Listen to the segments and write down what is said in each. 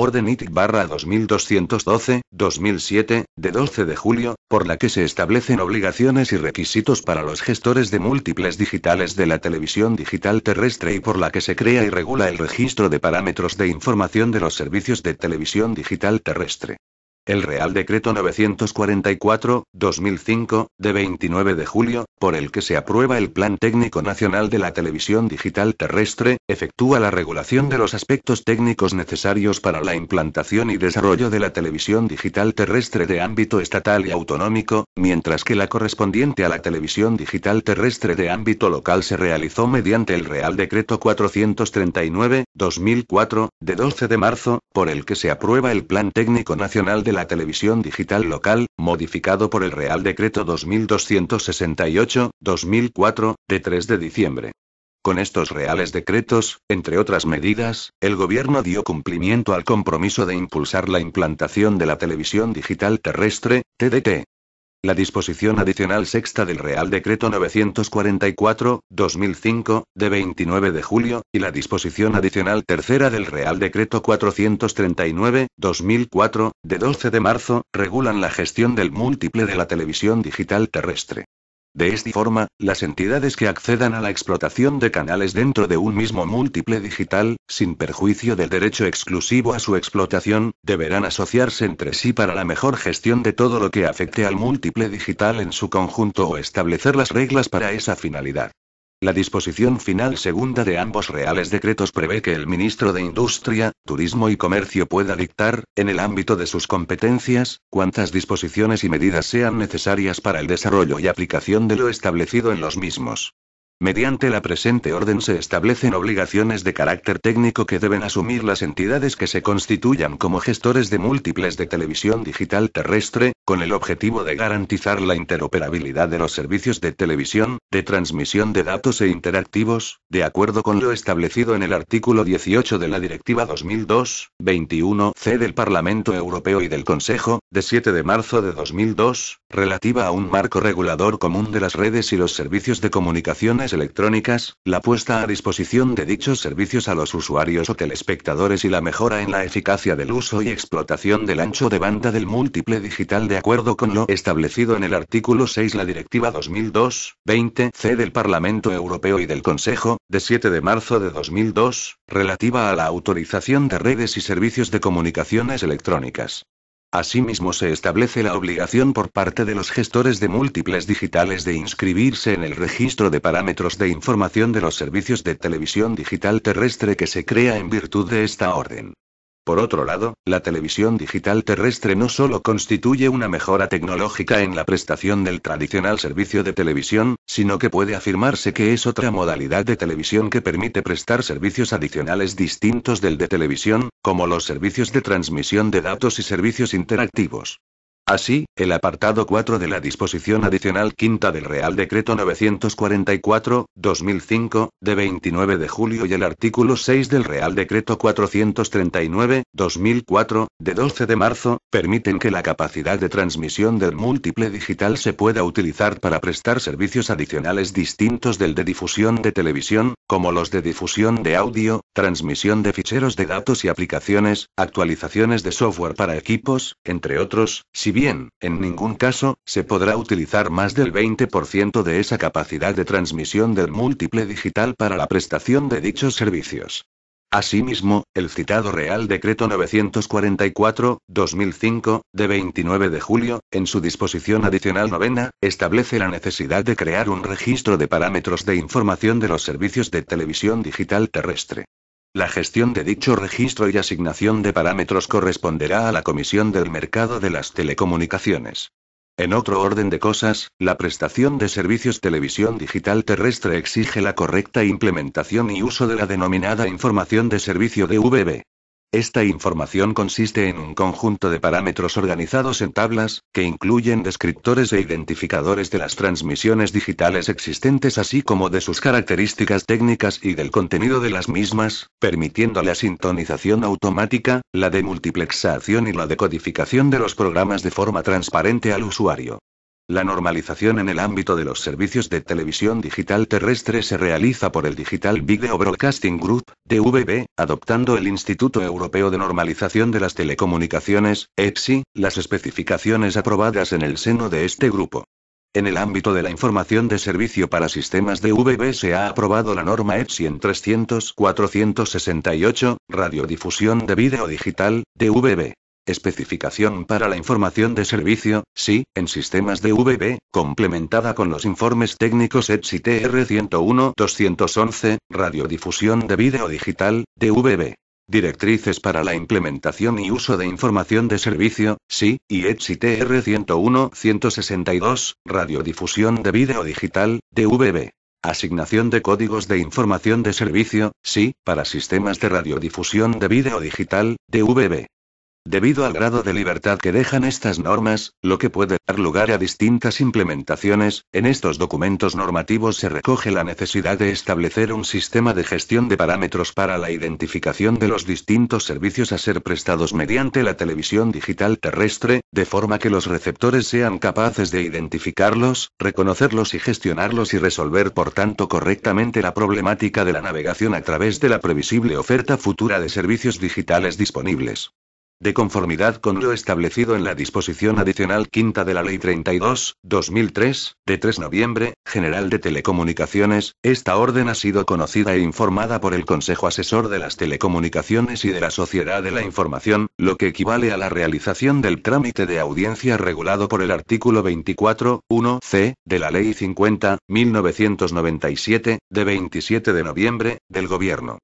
Orden ITIC barra 2212, 2007, de 12 de julio, por la que se establecen obligaciones y requisitos para los gestores de múltiples digitales de la televisión digital terrestre y por la que se crea y regula el registro de parámetros de información de los servicios de televisión digital terrestre. El Real Decreto 944-2005, de 29 de julio, por el que se aprueba el Plan Técnico Nacional de la Televisión Digital Terrestre, efectúa la regulación de los aspectos técnicos necesarios para la implantación y desarrollo de la televisión digital terrestre de ámbito estatal y autonómico, mientras que la correspondiente a la televisión digital terrestre de ámbito local se realizó mediante el Real Decreto 439-2004, de 12 de marzo, por el que se aprueba el Plan Técnico Nacional de la la televisión digital local, modificado por el Real Decreto 2268-2004, de 3 de diciembre. Con estos reales decretos, entre otras medidas, el gobierno dio cumplimiento al compromiso de impulsar la implantación de la televisión digital terrestre, TDT, la disposición adicional sexta del Real Decreto 944-2005, de 29 de julio, y la disposición adicional tercera del Real Decreto 439-2004, de 12 de marzo, regulan la gestión del múltiple de la televisión digital terrestre. De esta forma, las entidades que accedan a la explotación de canales dentro de un mismo múltiple digital, sin perjuicio del derecho exclusivo a su explotación, deberán asociarse entre sí para la mejor gestión de todo lo que afecte al múltiple digital en su conjunto o establecer las reglas para esa finalidad. La disposición final segunda de ambos reales decretos prevé que el ministro de Industria, Turismo y Comercio pueda dictar, en el ámbito de sus competencias, cuantas disposiciones y medidas sean necesarias para el desarrollo y aplicación de lo establecido en los mismos. Mediante la presente orden se establecen obligaciones de carácter técnico que deben asumir las entidades que se constituyan como gestores de múltiples de televisión digital terrestre, con el objetivo de garantizar la interoperabilidad de los servicios de televisión, de transmisión de datos e interactivos, de acuerdo con lo establecido en el artículo 18 de la Directiva 2002-21C del Parlamento Europeo y del Consejo, de 7 de marzo de 2002, relativa a un marco regulador común de las redes y los servicios de comunicaciones electrónicas, la puesta a disposición de dichos servicios a los usuarios o telespectadores y la mejora en la eficacia del uso y explotación del ancho de banda del múltiple digital de acuerdo con lo establecido en el artículo 6 la Directiva 2002-20C del Parlamento Europeo y del Consejo, de 7 de marzo de 2002, relativa a la autorización de redes y servicios de comunicaciones electrónicas. Asimismo, se establece la obligación por parte de los gestores de múltiples digitales de inscribirse en el registro de parámetros de información de los servicios de televisión digital terrestre que se crea en virtud de esta orden. Por otro lado, la televisión digital terrestre no solo constituye una mejora tecnológica en la prestación del tradicional servicio de televisión, sino que puede afirmarse que es otra modalidad de televisión que permite prestar servicios adicionales distintos del de televisión, como los servicios de transmisión de datos y servicios interactivos. Así, el apartado 4 de la disposición adicional quinta del Real Decreto 944-2005, de 29 de julio y el artículo 6 del Real Decreto 439-2004, de 12 de marzo, permiten que la capacidad de transmisión del múltiple digital se pueda utilizar para prestar servicios adicionales distintos del de difusión de televisión, como los de difusión de audio, transmisión de ficheros de datos y aplicaciones, actualizaciones de software para equipos, entre otros, si bien, en ningún caso, se podrá utilizar más del 20% de esa capacidad de transmisión del múltiple digital para la prestación de dichos servicios. Asimismo, el citado Real Decreto 944-2005, de 29 de julio, en su disposición adicional novena, establece la necesidad de crear un registro de parámetros de información de los servicios de televisión digital terrestre. La gestión de dicho registro y asignación de parámetros corresponderá a la Comisión del Mercado de las Telecomunicaciones. En otro orden de cosas, la prestación de servicios televisión digital terrestre exige la correcta implementación y uso de la denominada información de servicio de VB. Esta información consiste en un conjunto de parámetros organizados en tablas, que incluyen descriptores e identificadores de las transmisiones digitales existentes así como de sus características técnicas y del contenido de las mismas, permitiendo la sintonización automática, la multiplexación y la decodificación de los programas de forma transparente al usuario. La normalización en el ámbito de los servicios de televisión digital terrestre se realiza por el Digital Video Broadcasting Group, DVB, adoptando el Instituto Europeo de Normalización de las Telecomunicaciones, EPSI, las especificaciones aprobadas en el seno de este grupo. En el ámbito de la información de servicio para sistemas de se ha aprobado la norma EPSI en 300-468, radiodifusión de Video digital, DVB. Especificación para la información de servicio, sí, en sistemas de DVB, complementada con los informes técnicos ETSI TR101-211, radiodifusión de vídeo digital, DVB. Directrices para la implementación y uso de información de servicio, sí, y ETSI TR101-162, radiodifusión de vídeo digital, DVB. Asignación de códigos de información de servicio, sí, para sistemas de radiodifusión de vídeo digital, DVB. Debido al grado de libertad que dejan estas normas, lo que puede dar lugar a distintas implementaciones, en estos documentos normativos se recoge la necesidad de establecer un sistema de gestión de parámetros para la identificación de los distintos servicios a ser prestados mediante la televisión digital terrestre, de forma que los receptores sean capaces de identificarlos, reconocerlos y gestionarlos y resolver por tanto correctamente la problemática de la navegación a través de la previsible oferta futura de servicios digitales disponibles de conformidad con lo establecido en la disposición adicional quinta de la Ley 32, 2003, de 3 noviembre, General de Telecomunicaciones, esta orden ha sido conocida e informada por el Consejo Asesor de las Telecomunicaciones y de la Sociedad de la Información, lo que equivale a la realización del trámite de audiencia regulado por el artículo 24, 1c, de la Ley 50, 1997, de 27 de noviembre, del Gobierno.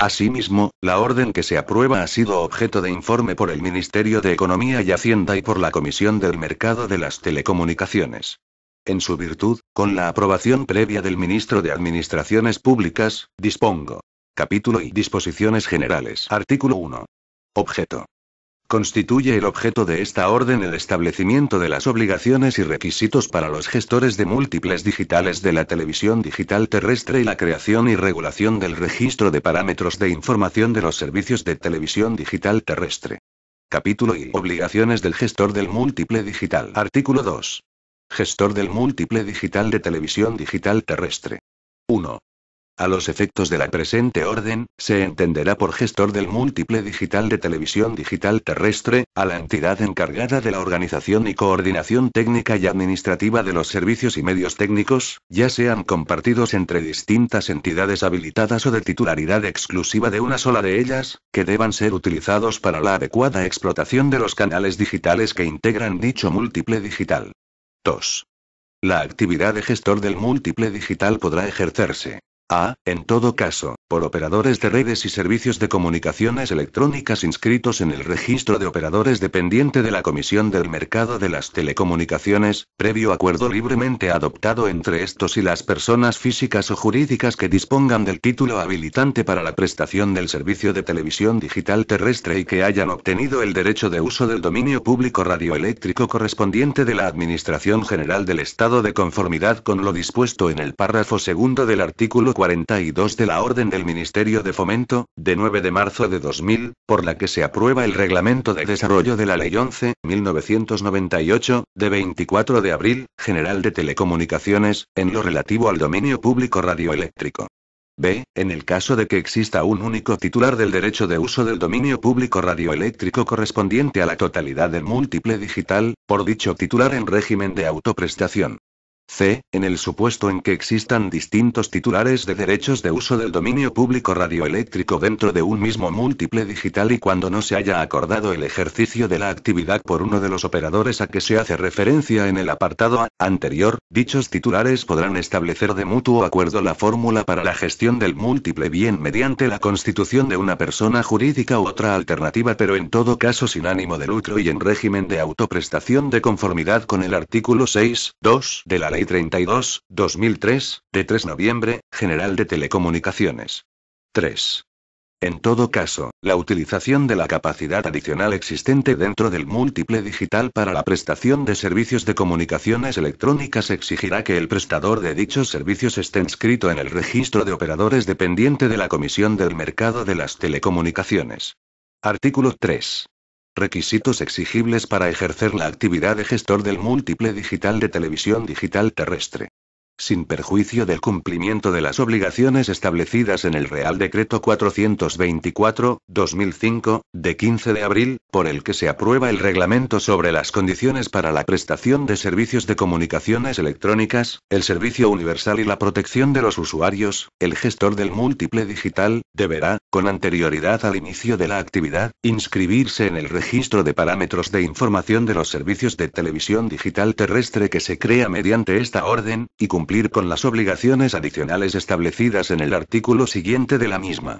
Asimismo, la orden que se aprueba ha sido objeto de informe por el Ministerio de Economía y Hacienda y por la Comisión del Mercado de las Telecomunicaciones. En su virtud, con la aprobación previa del ministro de Administraciones Públicas, dispongo. Capítulo y disposiciones generales. Artículo 1. Objeto. Constituye el objeto de esta orden el establecimiento de las obligaciones y requisitos para los gestores de múltiples digitales de la televisión digital terrestre y la creación y regulación del registro de parámetros de información de los servicios de televisión digital terrestre. Capítulo y obligaciones del gestor del múltiple digital. Artículo 2. Gestor del múltiple digital de televisión digital terrestre. 1. A los efectos de la presente orden, se entenderá por gestor del múltiple digital de televisión digital terrestre, a la entidad encargada de la organización y coordinación técnica y administrativa de los servicios y medios técnicos, ya sean compartidos entre distintas entidades habilitadas o de titularidad exclusiva de una sola de ellas, que deban ser utilizados para la adecuada explotación de los canales digitales que integran dicho múltiple digital. 2. La actividad de gestor del múltiple digital podrá ejercerse a. en todo caso, por operadores de redes y servicios de comunicaciones electrónicas inscritos en el registro de operadores dependiente de la Comisión del Mercado de las Telecomunicaciones, previo acuerdo libremente adoptado entre estos y las personas físicas o jurídicas que dispongan del título habilitante para la prestación del servicio de televisión digital terrestre y que hayan obtenido el derecho de uso del dominio público radioeléctrico correspondiente de la Administración General del Estado de conformidad con lo dispuesto en el párrafo segundo del artículo 42 de la Orden del Ministerio de Fomento, de 9 de marzo de 2000, por la que se aprueba el Reglamento de Desarrollo de la Ley 11, 1998, de 24 de abril, General de Telecomunicaciones, en lo relativo al dominio público radioeléctrico. B. En el caso de que exista un único titular del derecho de uso del dominio público radioeléctrico correspondiente a la totalidad del múltiple digital, por dicho titular en régimen de autoprestación. C. En el supuesto en que existan distintos titulares de derechos de uso del dominio público radioeléctrico dentro de un mismo múltiple digital y cuando no se haya acordado el ejercicio de la actividad por uno de los operadores a que se hace referencia en el apartado A anterior, dichos titulares podrán establecer de mutuo acuerdo la fórmula para la gestión del múltiple bien mediante la constitución de una persona jurídica u otra alternativa pero en todo caso sin ánimo de lucro y en régimen de autoprestación de conformidad con el artículo 6.2 de la ley 32, 2003, de 3 noviembre, General de Telecomunicaciones. 3. En todo caso, la utilización de la capacidad adicional existente dentro del múltiple digital para la prestación de servicios de comunicaciones electrónicas exigirá que el prestador de dichos servicios esté inscrito en el registro de operadores dependiente de la Comisión del Mercado de las Telecomunicaciones. Artículo 3. Requisitos exigibles para ejercer la actividad de gestor del múltiple digital de televisión digital terrestre sin perjuicio del cumplimiento de las obligaciones establecidas en el Real Decreto 424-2005, de 15 de abril, por el que se aprueba el reglamento sobre las condiciones para la prestación de servicios de comunicaciones electrónicas, el servicio universal y la protección de los usuarios, el gestor del múltiple digital, deberá, con anterioridad al inicio de la actividad, inscribirse en el registro de parámetros de información de los servicios de televisión digital terrestre que se crea mediante esta orden, y cumplir con las obligaciones adicionales establecidas en el artículo siguiente de la misma.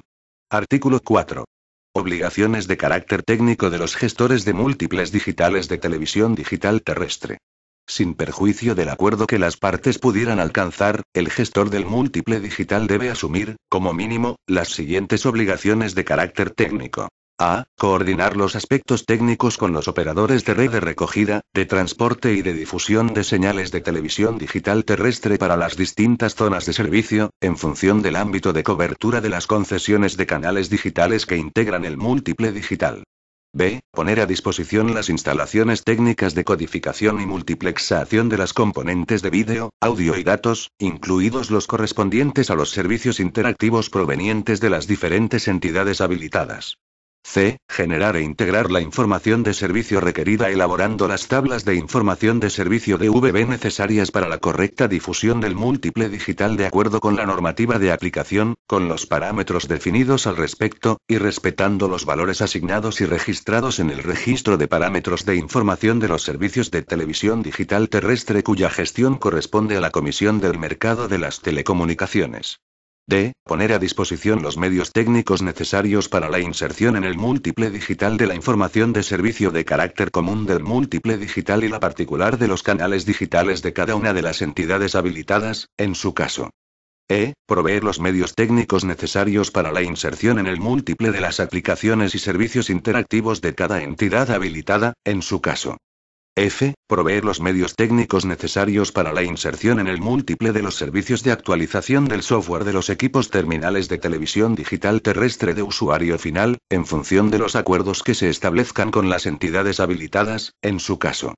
Artículo 4. Obligaciones de carácter técnico de los gestores de múltiples digitales de televisión digital terrestre. Sin perjuicio del acuerdo que las partes pudieran alcanzar, el gestor del múltiple digital debe asumir, como mínimo, las siguientes obligaciones de carácter técnico a. Coordinar los aspectos técnicos con los operadores de red de recogida, de transporte y de difusión de señales de televisión digital terrestre para las distintas zonas de servicio, en función del ámbito de cobertura de las concesiones de canales digitales que integran el múltiple digital. B. Poner a disposición las instalaciones técnicas de codificación y multiplexación de las componentes de vídeo, audio y datos, incluidos los correspondientes a los servicios interactivos provenientes de las diferentes entidades habilitadas. C. Generar e integrar la información de servicio requerida elaborando las tablas de información de servicio de VB necesarias para la correcta difusión del múltiple digital de acuerdo con la normativa de aplicación, con los parámetros definidos al respecto, y respetando los valores asignados y registrados en el registro de parámetros de información de los servicios de televisión digital terrestre cuya gestión corresponde a la Comisión del Mercado de las Telecomunicaciones. D. Poner a disposición los medios técnicos necesarios para la inserción en el múltiple digital de la información de servicio de carácter común del múltiple digital y la particular de los canales digitales de cada una de las entidades habilitadas, en su caso. E. Proveer los medios técnicos necesarios para la inserción en el múltiple de las aplicaciones y servicios interactivos de cada entidad habilitada, en su caso. F. Proveer los medios técnicos necesarios para la inserción en el múltiple de los servicios de actualización del software de los equipos terminales de televisión digital terrestre de usuario final, en función de los acuerdos que se establezcan con las entidades habilitadas, en su caso,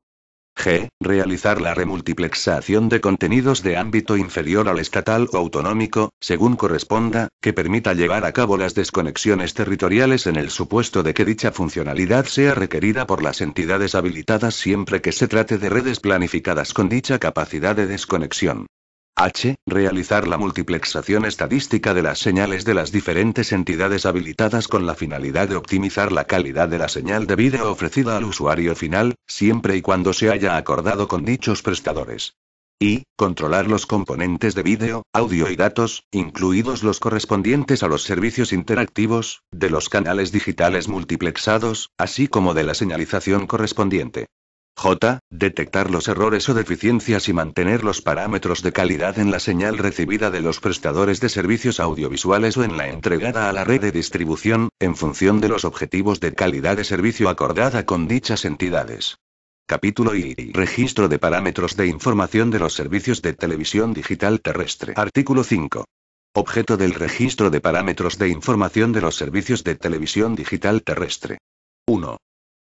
G. Realizar la remultiplexación de contenidos de ámbito inferior al estatal o autonómico, según corresponda, que permita llevar a cabo las desconexiones territoriales en el supuesto de que dicha funcionalidad sea requerida por las entidades habilitadas siempre que se trate de redes planificadas con dicha capacidad de desconexión. H. Realizar la multiplexación estadística de las señales de las diferentes entidades habilitadas con la finalidad de optimizar la calidad de la señal de vídeo ofrecida al usuario final, siempre y cuando se haya acordado con dichos prestadores. Y, controlar los componentes de vídeo, audio y datos, incluidos los correspondientes a los servicios interactivos, de los canales digitales multiplexados, así como de la señalización correspondiente. J. Detectar los errores o deficiencias y mantener los parámetros de calidad en la señal recibida de los prestadores de servicios audiovisuales o en la entregada a la red de distribución, en función de los objetivos de calidad de servicio acordada con dichas entidades. Capítulo I. Registro de parámetros de información de los servicios de televisión digital terrestre. Artículo 5. Objeto del registro de parámetros de información de los servicios de televisión digital terrestre. 1.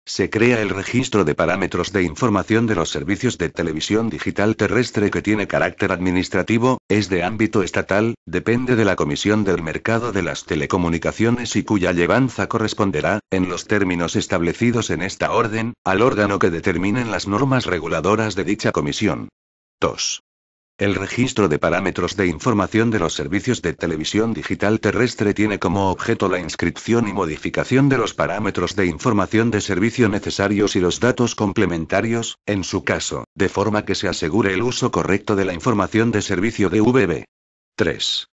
Se crea el registro de parámetros de información de los servicios de televisión digital terrestre que tiene carácter administrativo, es de ámbito estatal, depende de la Comisión del Mercado de las Telecomunicaciones y cuya llevanza corresponderá, en los términos establecidos en esta orden, al órgano que determinen las normas reguladoras de dicha comisión. 2. El registro de parámetros de información de los servicios de televisión digital terrestre tiene como objeto la inscripción y modificación de los parámetros de información de servicio necesarios y los datos complementarios, en su caso, de forma que se asegure el uso correcto de la información de servicio de VB. 3.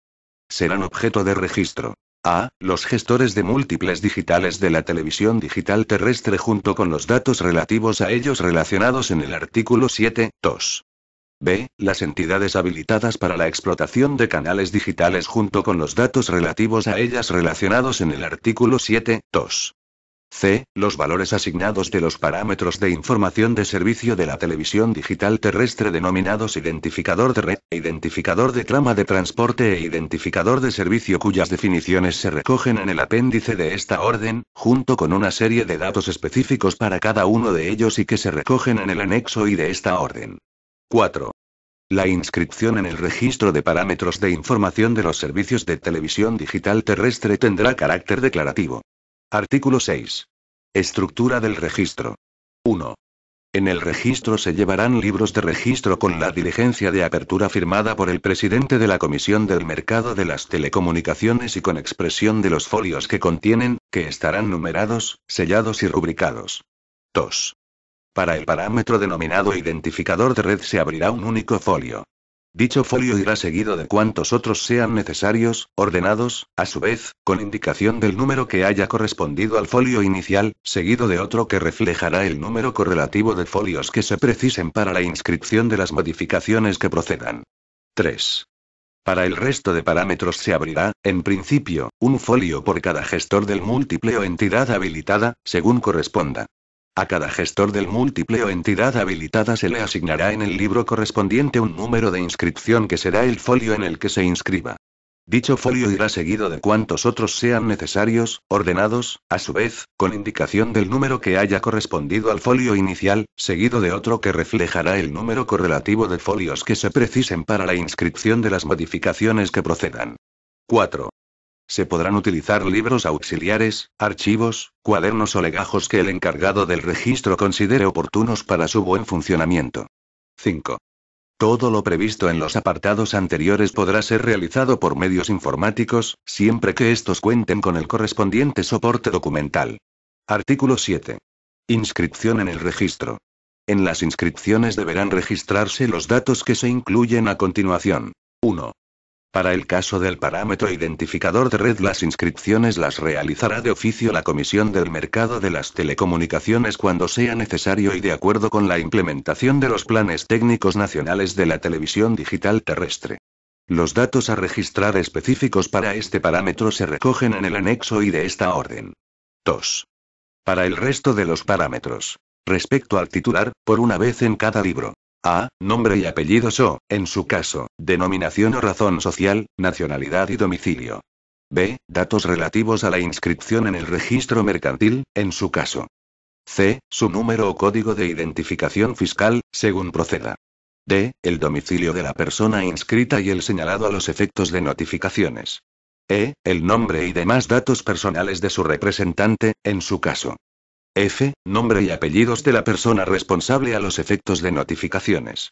Serán objeto de registro. A. Los gestores de múltiples digitales de la televisión digital terrestre junto con los datos relativos a ellos relacionados en el artículo 7, 2. B. Las entidades habilitadas para la explotación de canales digitales junto con los datos relativos a ellas relacionados en el artículo 7, 2. C. Los valores asignados de los parámetros de información de servicio de la televisión digital terrestre denominados identificador de red, identificador de trama de transporte e identificador de servicio cuyas definiciones se recogen en el apéndice de esta orden, junto con una serie de datos específicos para cada uno de ellos y que se recogen en el anexo y de esta orden. 4. La inscripción en el registro de parámetros de información de los servicios de televisión digital terrestre tendrá carácter declarativo. Artículo 6. Estructura del registro. 1. En el registro se llevarán libros de registro con la diligencia de apertura firmada por el presidente de la Comisión del Mercado de las Telecomunicaciones y con expresión de los folios que contienen, que estarán numerados, sellados y rubricados. 2. Para el parámetro denominado identificador de red se abrirá un único folio. Dicho folio irá seguido de cuantos otros sean necesarios, ordenados, a su vez, con indicación del número que haya correspondido al folio inicial, seguido de otro que reflejará el número correlativo de folios que se precisen para la inscripción de las modificaciones que procedan. 3. Para el resto de parámetros se abrirá, en principio, un folio por cada gestor del múltiple o entidad habilitada, según corresponda. A cada gestor del múltiple o entidad habilitada se le asignará en el libro correspondiente un número de inscripción que será el folio en el que se inscriba. Dicho folio irá seguido de cuantos otros sean necesarios, ordenados, a su vez, con indicación del número que haya correspondido al folio inicial, seguido de otro que reflejará el número correlativo de folios que se precisen para la inscripción de las modificaciones que procedan. 4. Se podrán utilizar libros auxiliares, archivos, cuadernos o legajos que el encargado del registro considere oportunos para su buen funcionamiento. 5. Todo lo previsto en los apartados anteriores podrá ser realizado por medios informáticos, siempre que estos cuenten con el correspondiente soporte documental. Artículo 7. Inscripción en el registro. En las inscripciones deberán registrarse los datos que se incluyen a continuación. 1. Para el caso del parámetro identificador de red, las inscripciones las realizará de oficio la Comisión del Mercado de las Telecomunicaciones cuando sea necesario y de acuerdo con la implementación de los planes técnicos nacionales de la televisión digital terrestre. Los datos a registrar específicos para este parámetro se recogen en el anexo y de esta orden. 2. Para el resto de los parámetros. Respecto al titular, por una vez en cada libro. A, nombre y apellidos o, en su caso, denominación o razón social, nacionalidad y domicilio. B, datos relativos a la inscripción en el registro mercantil, en su caso. C, su número o código de identificación fiscal, según proceda. D, el domicilio de la persona inscrita y el señalado a los efectos de notificaciones. E, el nombre y demás datos personales de su representante, en su caso. F. Nombre y apellidos de la persona responsable a los efectos de notificaciones.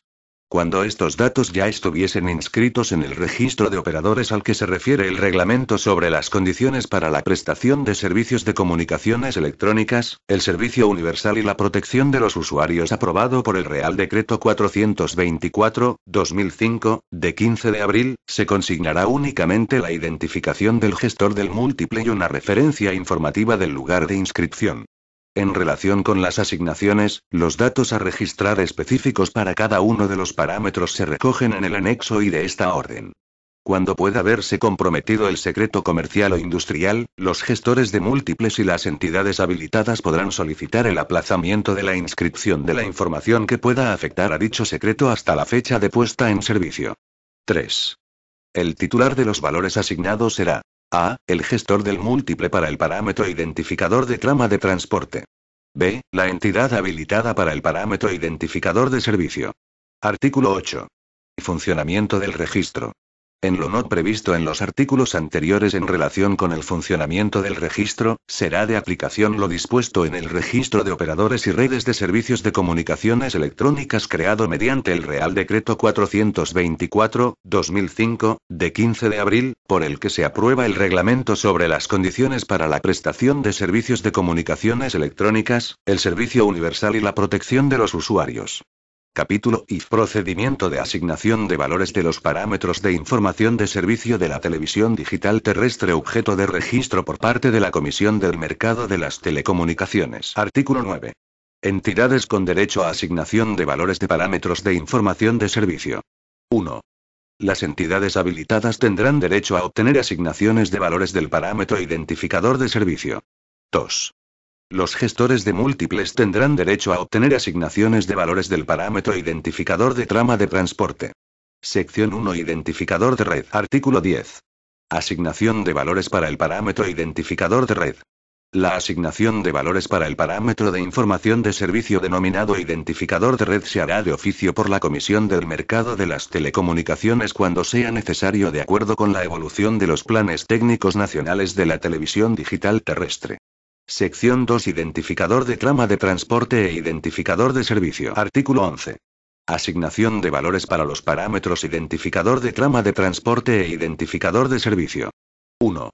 Cuando estos datos ya estuviesen inscritos en el registro de operadores al que se refiere el reglamento sobre las condiciones para la prestación de servicios de comunicaciones electrónicas, el Servicio Universal y la Protección de los Usuarios aprobado por el Real Decreto 424-2005, de 15 de abril, se consignará únicamente la identificación del gestor del múltiple y una referencia informativa del lugar de inscripción. En relación con las asignaciones, los datos a registrar específicos para cada uno de los parámetros se recogen en el anexo y de esta orden. Cuando pueda verse comprometido el secreto comercial o industrial, los gestores de múltiples y las entidades habilitadas podrán solicitar el aplazamiento de la inscripción de la información que pueda afectar a dicho secreto hasta la fecha de puesta en servicio. 3. El titular de los valores asignados será, a. El gestor del múltiple para el parámetro identificador de trama de transporte. B. La entidad habilitada para el parámetro identificador de servicio. Artículo 8. Funcionamiento del registro. En lo no previsto en los artículos anteriores en relación con el funcionamiento del registro, será de aplicación lo dispuesto en el registro de operadores y redes de servicios de comunicaciones electrónicas creado mediante el Real Decreto 424-2005, de 15 de abril, por el que se aprueba el reglamento sobre las condiciones para la prestación de servicios de comunicaciones electrónicas, el servicio universal y la protección de los usuarios. Capítulo y Procedimiento de asignación de valores de los parámetros de información de servicio de la televisión digital terrestre objeto de registro por parte de la Comisión del Mercado de las Telecomunicaciones. Artículo 9. Entidades con derecho a asignación de valores de parámetros de información de servicio. 1. Las entidades habilitadas tendrán derecho a obtener asignaciones de valores del parámetro identificador de servicio. 2. Los gestores de múltiples tendrán derecho a obtener asignaciones de valores del parámetro identificador de trama de transporte. Sección 1 Identificador de red. Artículo 10. Asignación de valores para el parámetro identificador de red. La asignación de valores para el parámetro de información de servicio denominado identificador de red se hará de oficio por la Comisión del Mercado de las Telecomunicaciones cuando sea necesario de acuerdo con la evolución de los planes técnicos nacionales de la televisión digital terrestre. Sección 2 Identificador de trama de transporte e identificador de servicio. Artículo 11. Asignación de valores para los parámetros identificador de trama de transporte e identificador de servicio. 1.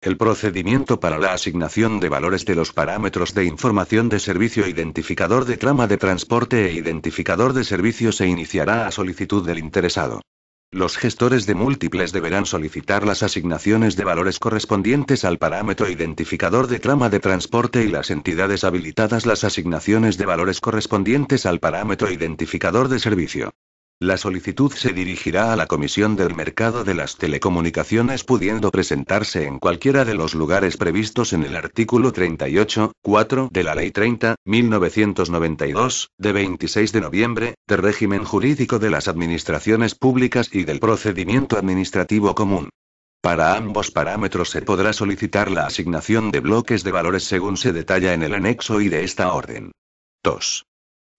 El procedimiento para la asignación de valores de los parámetros de información de servicio identificador de trama de transporte e identificador de servicio se iniciará a solicitud del interesado. Los gestores de múltiples deberán solicitar las asignaciones de valores correspondientes al parámetro identificador de trama de transporte y las entidades habilitadas las asignaciones de valores correspondientes al parámetro identificador de servicio. La solicitud se dirigirá a la Comisión del Mercado de las Telecomunicaciones pudiendo presentarse en cualquiera de los lugares previstos en el artículo 38, 4 de la Ley 30, 1992, de 26 de noviembre, de régimen jurídico de las administraciones públicas y del procedimiento administrativo común. Para ambos parámetros se podrá solicitar la asignación de bloques de valores según se detalla en el anexo y de esta orden. 2.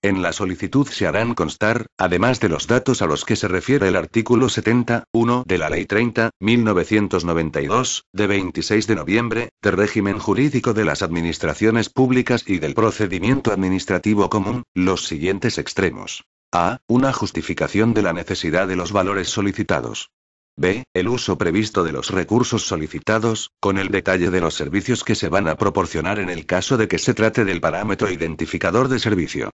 En la solicitud se harán constar, además de los datos a los que se refiere el artículo 71 de la Ley 30, 1992, de 26 de noviembre, de régimen jurídico de las administraciones públicas y del procedimiento administrativo común, los siguientes extremos. A. Una justificación de la necesidad de los valores solicitados. B. El uso previsto de los recursos solicitados, con el detalle de los servicios que se van a proporcionar en el caso de que se trate del parámetro identificador de servicio.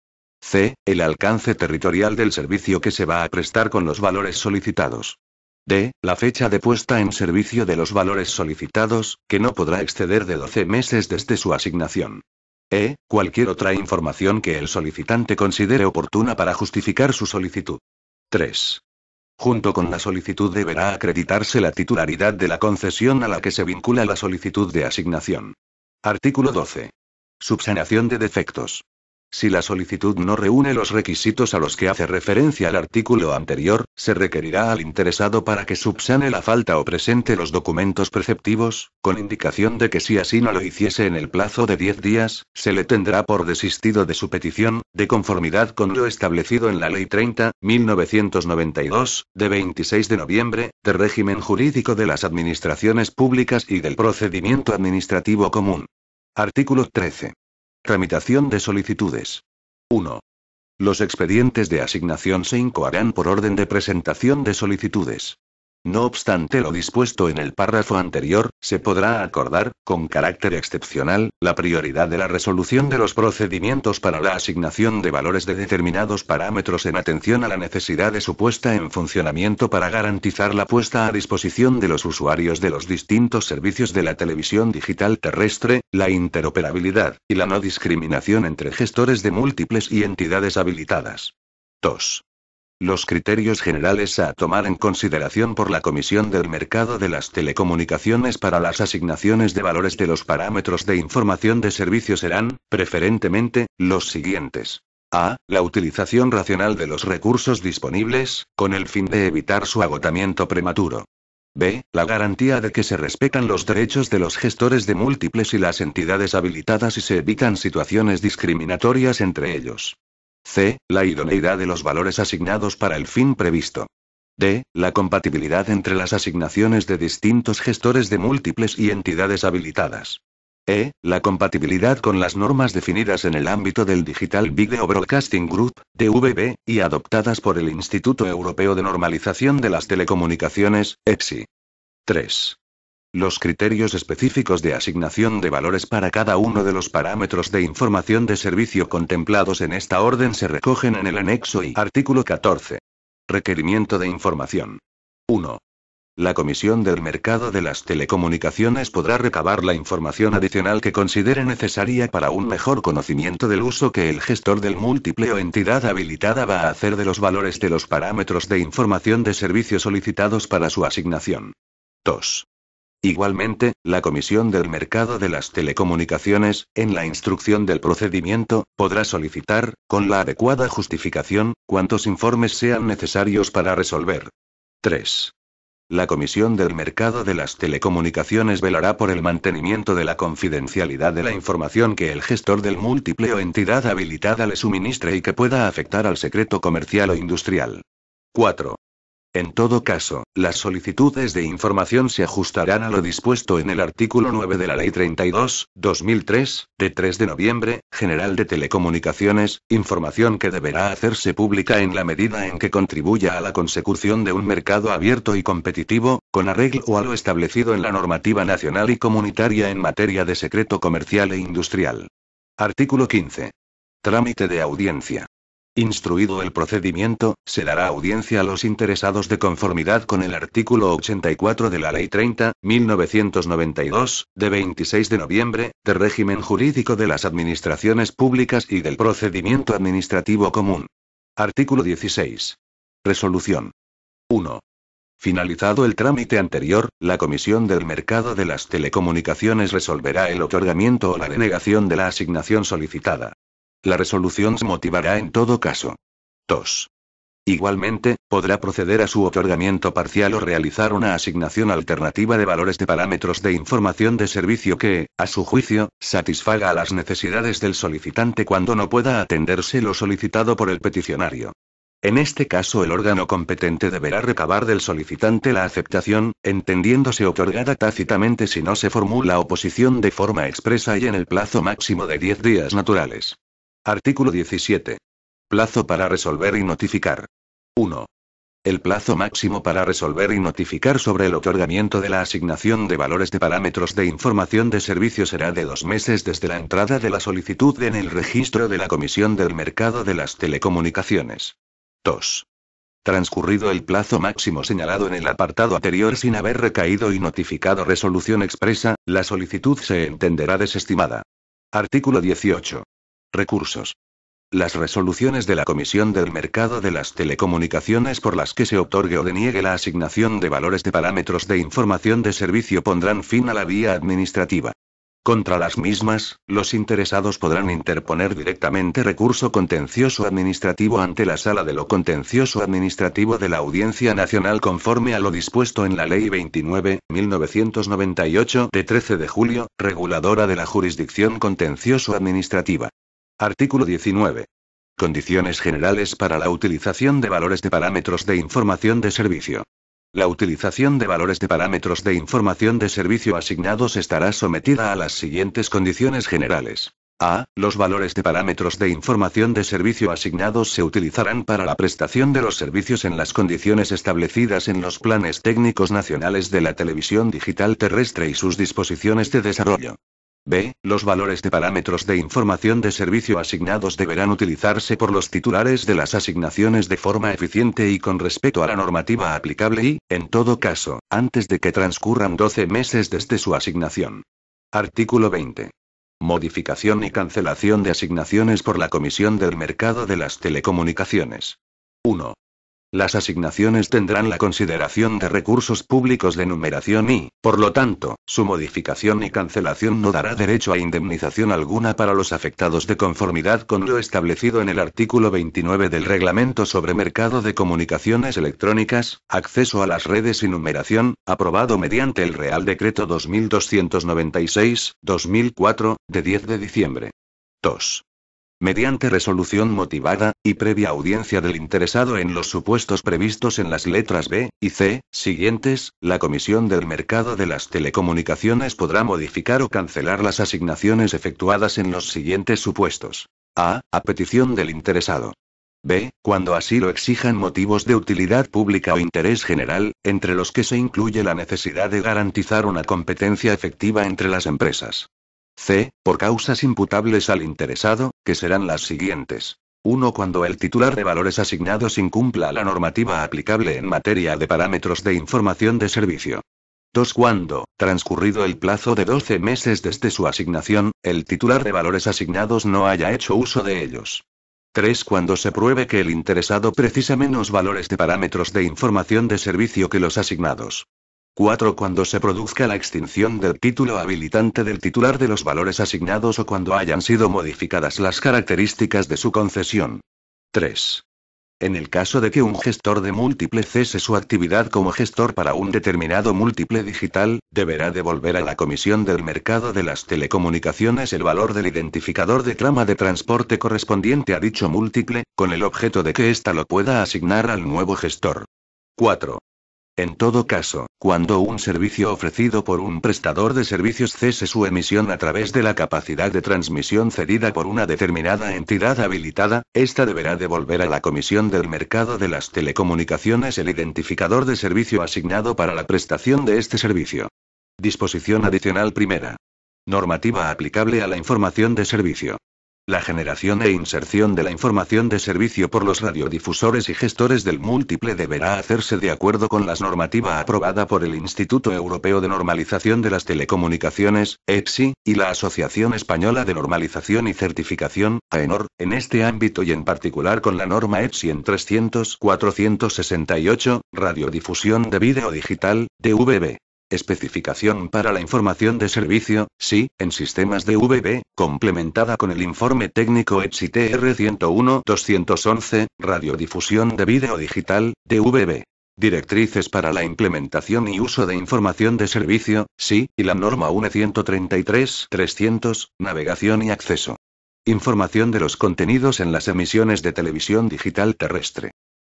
C. El alcance territorial del servicio que se va a prestar con los valores solicitados. D. La fecha de puesta en servicio de los valores solicitados, que no podrá exceder de 12 meses desde su asignación. E. Cualquier otra información que el solicitante considere oportuna para justificar su solicitud. 3. Junto con la solicitud deberá acreditarse la titularidad de la concesión a la que se vincula la solicitud de asignación. Artículo 12. Subsanación de defectos. Si la solicitud no reúne los requisitos a los que hace referencia el artículo anterior, se requerirá al interesado para que subsane la falta o presente los documentos preceptivos, con indicación de que si así no lo hiciese en el plazo de 10 días, se le tendrá por desistido de su petición, de conformidad con lo establecido en la Ley 30, 1992, de 26 de noviembre, de régimen jurídico de las administraciones públicas y del procedimiento administrativo común. Artículo 13. Tramitación de solicitudes. 1. Los expedientes de asignación se incoarán por orden de presentación de solicitudes. No obstante lo dispuesto en el párrafo anterior, se podrá acordar, con carácter excepcional, la prioridad de la resolución de los procedimientos para la asignación de valores de determinados parámetros en atención a la necesidad de su puesta en funcionamiento para garantizar la puesta a disposición de los usuarios de los distintos servicios de la televisión digital terrestre, la interoperabilidad, y la no discriminación entre gestores de múltiples y entidades habilitadas. 2. Los criterios generales a tomar en consideración por la Comisión del Mercado de las Telecomunicaciones para las asignaciones de valores de los parámetros de información de servicio serán, preferentemente, los siguientes. A. La utilización racional de los recursos disponibles, con el fin de evitar su agotamiento prematuro. B. La garantía de que se respetan los derechos de los gestores de múltiples y las entidades habilitadas y se evitan situaciones discriminatorias entre ellos. C. La idoneidad de los valores asignados para el fin previsto. D. La compatibilidad entre las asignaciones de distintos gestores de múltiples y entidades habilitadas. E. La compatibilidad con las normas definidas en el ámbito del Digital Video Broadcasting Group, DVB, y adoptadas por el Instituto Europeo de Normalización de las Telecomunicaciones, EPSI. 3. Los criterios específicos de asignación de valores para cada uno de los parámetros de información de servicio contemplados en esta orden se recogen en el anexo y artículo 14. Requerimiento de información. 1. La Comisión del Mercado de las Telecomunicaciones podrá recabar la información adicional que considere necesaria para un mejor conocimiento del uso que el gestor del múltiple o entidad habilitada va a hacer de los valores de los parámetros de información de servicio solicitados para su asignación. 2. Igualmente, la Comisión del Mercado de las Telecomunicaciones, en la instrucción del procedimiento, podrá solicitar, con la adecuada justificación, cuantos informes sean necesarios para resolver. 3. La Comisión del Mercado de las Telecomunicaciones velará por el mantenimiento de la confidencialidad de la información que el gestor del múltiple o entidad habilitada le suministre y que pueda afectar al secreto comercial o industrial. 4. En todo caso, las solicitudes de información se ajustarán a lo dispuesto en el artículo 9 de la Ley 32, 2003, de 3 de noviembre, General de Telecomunicaciones, información que deberá hacerse pública en la medida en que contribuya a la consecución de un mercado abierto y competitivo, con arreglo a lo establecido en la normativa nacional y comunitaria en materia de secreto comercial e industrial. Artículo 15. Trámite de audiencia. Instruido el procedimiento, se dará audiencia a los interesados de conformidad con el artículo 84 de la Ley 30, 1992, de 26 de noviembre, de régimen jurídico de las administraciones públicas y del procedimiento administrativo común. Artículo 16. Resolución. 1. Finalizado el trámite anterior, la Comisión del Mercado de las Telecomunicaciones resolverá el otorgamiento o la denegación de la asignación solicitada. La resolución se motivará en todo caso. 2. Igualmente, podrá proceder a su otorgamiento parcial o realizar una asignación alternativa de valores de parámetros de información de servicio que, a su juicio, satisfaga las necesidades del solicitante cuando no pueda atenderse lo solicitado por el peticionario. En este caso, el órgano competente deberá recabar del solicitante la aceptación, entendiéndose otorgada tácitamente si no se formula oposición de forma expresa y en el plazo máximo de 10 días naturales. Artículo 17. Plazo para resolver y notificar. 1. El plazo máximo para resolver y notificar sobre el otorgamiento de la asignación de valores de parámetros de información de servicio será de dos meses desde la entrada de la solicitud en el registro de la Comisión del Mercado de las Telecomunicaciones. 2. Transcurrido el plazo máximo señalado en el apartado anterior sin haber recaído y notificado resolución expresa, la solicitud se entenderá desestimada. Artículo 18. Recursos. Las resoluciones de la Comisión del Mercado de las Telecomunicaciones por las que se otorgue o deniegue la asignación de valores de parámetros de información de servicio pondrán fin a la vía administrativa. Contra las mismas, los interesados podrán interponer directamente recurso contencioso administrativo ante la Sala de lo Contencioso Administrativo de la Audiencia Nacional conforme a lo dispuesto en la Ley 29, 1998 de 13 de julio, reguladora de la jurisdicción contencioso administrativa. Artículo 19. Condiciones generales para la utilización de valores de parámetros de información de servicio. La utilización de valores de parámetros de información de servicio asignados estará sometida a las siguientes condiciones generales. A. Los valores de parámetros de información de servicio asignados se utilizarán para la prestación de los servicios en las condiciones establecidas en los planes técnicos nacionales de la televisión digital terrestre y sus disposiciones de desarrollo. B. Los valores de parámetros de información de servicio asignados deberán utilizarse por los titulares de las asignaciones de forma eficiente y con respeto a la normativa aplicable y, en todo caso, antes de que transcurran 12 meses desde su asignación. Artículo 20. Modificación y cancelación de asignaciones por la Comisión del Mercado de las Telecomunicaciones. 1. Las asignaciones tendrán la consideración de recursos públicos de numeración y, por lo tanto, su modificación y cancelación no dará derecho a indemnización alguna para los afectados de conformidad con lo establecido en el artículo 29 del Reglamento sobre Mercado de Comunicaciones Electrónicas, Acceso a las Redes y Numeración, aprobado mediante el Real Decreto 2296-2004, de 10 de diciembre. 2 mediante resolución motivada, y previa audiencia del interesado en los supuestos previstos en las letras B y C siguientes, la Comisión del Mercado de las Telecomunicaciones podrá modificar o cancelar las asignaciones efectuadas en los siguientes supuestos. A. A petición del interesado. B. Cuando así lo exijan motivos de utilidad pública o interés general, entre los que se incluye la necesidad de garantizar una competencia efectiva entre las empresas. C. Por causas imputables al interesado, que serán las siguientes. 1. Cuando el titular de valores asignados incumpla la normativa aplicable en materia de parámetros de información de servicio. 2. Cuando, transcurrido el plazo de 12 meses desde su asignación, el titular de valores asignados no haya hecho uso de ellos. 3. Cuando se pruebe que el interesado precisa menos valores de parámetros de información de servicio que los asignados. 4. Cuando se produzca la extinción del título habilitante del titular de los valores asignados o cuando hayan sido modificadas las características de su concesión. 3. En el caso de que un gestor de múltiple cese su actividad como gestor para un determinado múltiple digital, deberá devolver a la Comisión del Mercado de las Telecomunicaciones el valor del identificador de trama de transporte correspondiente a dicho múltiple, con el objeto de que ésta lo pueda asignar al nuevo gestor. 4. En todo caso, cuando un servicio ofrecido por un prestador de servicios cese su emisión a través de la capacidad de transmisión cedida por una determinada entidad habilitada, ésta deberá devolver a la Comisión del Mercado de las Telecomunicaciones el identificador de servicio asignado para la prestación de este servicio. Disposición adicional primera. Normativa aplicable a la información de servicio. La generación e inserción de la información de servicio por los radiodifusores y gestores del múltiple deberá hacerse de acuerdo con las normativa aprobada por el Instituto Europeo de Normalización de las Telecomunicaciones, EPSI, y la Asociación Española de Normalización y Certificación, AENOR, en este ámbito y en particular con la norma EPSI en 300-468, Radiodifusión de Vídeo Digital, DVB. Especificación para la información de servicio, sí, en sistemas de VB, complementada con el informe técnico ETSI-TR 101-211, radiodifusión de vídeo digital, DVB. Directrices para la implementación y uso de información de servicio, sí, y la norma UNE 133-300, navegación y acceso. Información de los contenidos en las emisiones de televisión digital terrestre.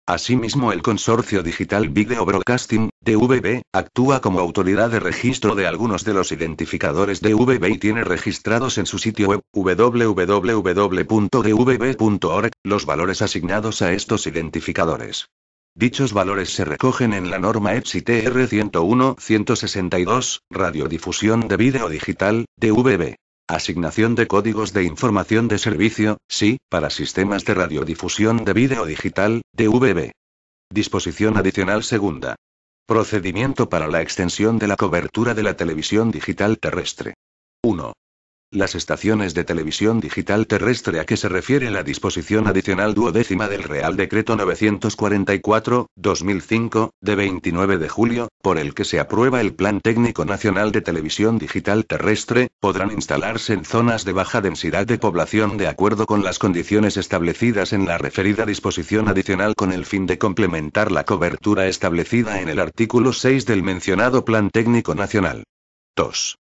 Asimismo, el Consorcio Digital Video Broadcasting, DVB, actúa como autoridad de registro de algunos de los identificadores DVB y tiene registrados en su sitio web www.dvb.org los valores asignados a estos identificadores. Dichos valores se recogen en la norma EPSI TR 101-162, Radiodifusión de Video Digital, DVB. Asignación de códigos de información de servicio, sí, para sistemas de radiodifusión de vídeo digital, DVB. Disposición adicional segunda. Procedimiento para la extensión de la cobertura de la televisión digital terrestre. 1. Las estaciones de televisión digital terrestre a que se refiere la disposición adicional duodécima del Real Decreto 944-2005, de 29 de julio, por el que se aprueba el Plan Técnico Nacional de Televisión Digital Terrestre, podrán instalarse en zonas de baja densidad de población de acuerdo con las condiciones establecidas en la referida disposición adicional con el fin de complementar la cobertura establecida en el artículo 6 del mencionado Plan Técnico Nacional. 2.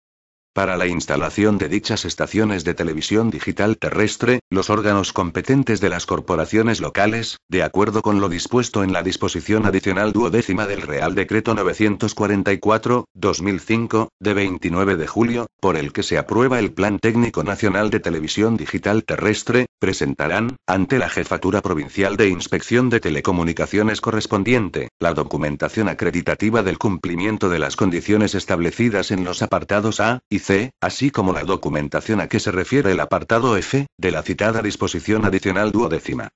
Para la instalación de dichas estaciones de televisión digital terrestre, los órganos competentes de las corporaciones locales, de acuerdo con lo dispuesto en la disposición adicional duodécima del Real Decreto 944-2005, de 29 de julio, por el que se aprueba el Plan Técnico Nacional de Televisión Digital Terrestre, presentarán, ante la Jefatura Provincial de Inspección de Telecomunicaciones correspondiente, la documentación acreditativa del cumplimiento de las condiciones establecidas en los apartados A y C. C, así como la documentación a que se refiere el apartado F, de la citada disposición adicional duodécima.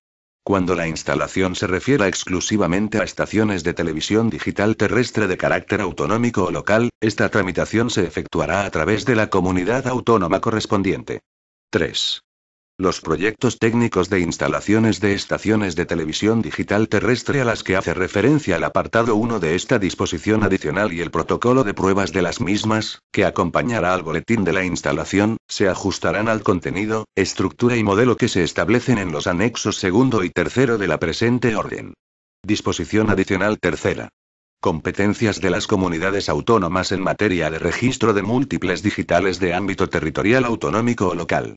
Cuando la instalación se refiera exclusivamente a estaciones de televisión digital terrestre de carácter autonómico o local, esta tramitación se efectuará a través de la comunidad autónoma correspondiente. 3. Los proyectos técnicos de instalaciones de estaciones de televisión digital terrestre a las que hace referencia el apartado 1 de esta disposición adicional y el protocolo de pruebas de las mismas, que acompañará al boletín de la instalación, se ajustarán al contenido, estructura y modelo que se establecen en los anexos segundo y tercero de la presente orden. Disposición adicional tercera. Competencias de las comunidades autónomas en materia de registro de múltiples digitales de ámbito territorial autonómico o local.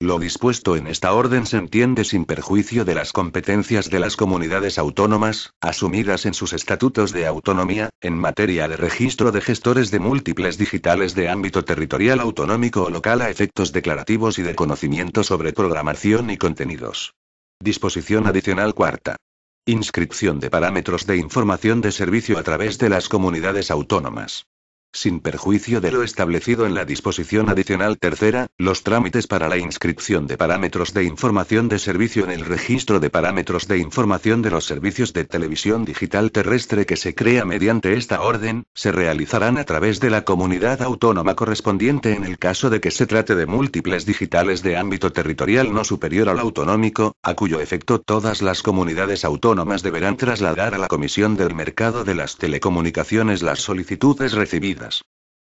Lo dispuesto en esta orden se entiende sin perjuicio de las competencias de las comunidades autónomas, asumidas en sus estatutos de autonomía, en materia de registro de gestores de múltiples digitales de ámbito territorial autonómico o local a efectos declarativos y de conocimiento sobre programación y contenidos. Disposición adicional cuarta. Inscripción de parámetros de información de servicio a través de las comunidades autónomas. Sin perjuicio de lo establecido en la disposición adicional tercera, los trámites para la inscripción de parámetros de información de servicio en el registro de parámetros de información de los servicios de televisión digital terrestre que se crea mediante esta orden, se realizarán a través de la comunidad autónoma correspondiente en el caso de que se trate de múltiples digitales de ámbito territorial no superior al autonómico, a cuyo efecto todas las comunidades autónomas deberán trasladar a la Comisión del Mercado de las Telecomunicaciones las solicitudes recibidas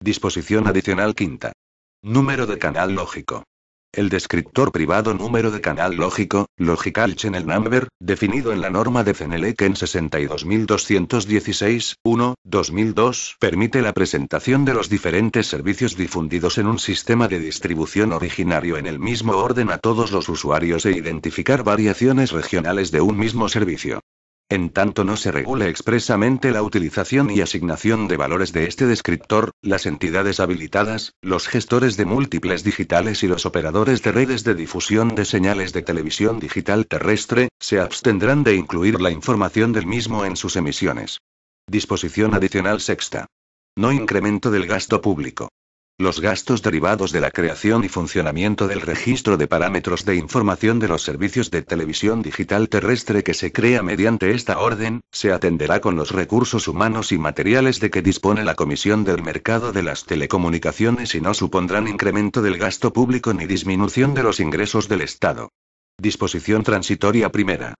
Disposición adicional quinta. Número de canal lógico. El descriptor privado número de canal lógico, logical channel number, definido en la norma de CENELEC en 62216-1-2002, permite la presentación de los diferentes servicios difundidos en un sistema de distribución originario en el mismo orden a todos los usuarios e identificar variaciones regionales de un mismo servicio. En tanto no se regule expresamente la utilización y asignación de valores de este descriptor, las entidades habilitadas, los gestores de múltiples digitales y los operadores de redes de difusión de señales de televisión digital terrestre, se abstendrán de incluir la información del mismo en sus emisiones. Disposición adicional sexta. No incremento del gasto público. Los gastos derivados de la creación y funcionamiento del registro de parámetros de información de los servicios de televisión digital terrestre que se crea mediante esta orden, se atenderá con los recursos humanos y materiales de que dispone la Comisión del Mercado de las Telecomunicaciones y no supondrán incremento del gasto público ni disminución de los ingresos del Estado. Disposición transitoria primera.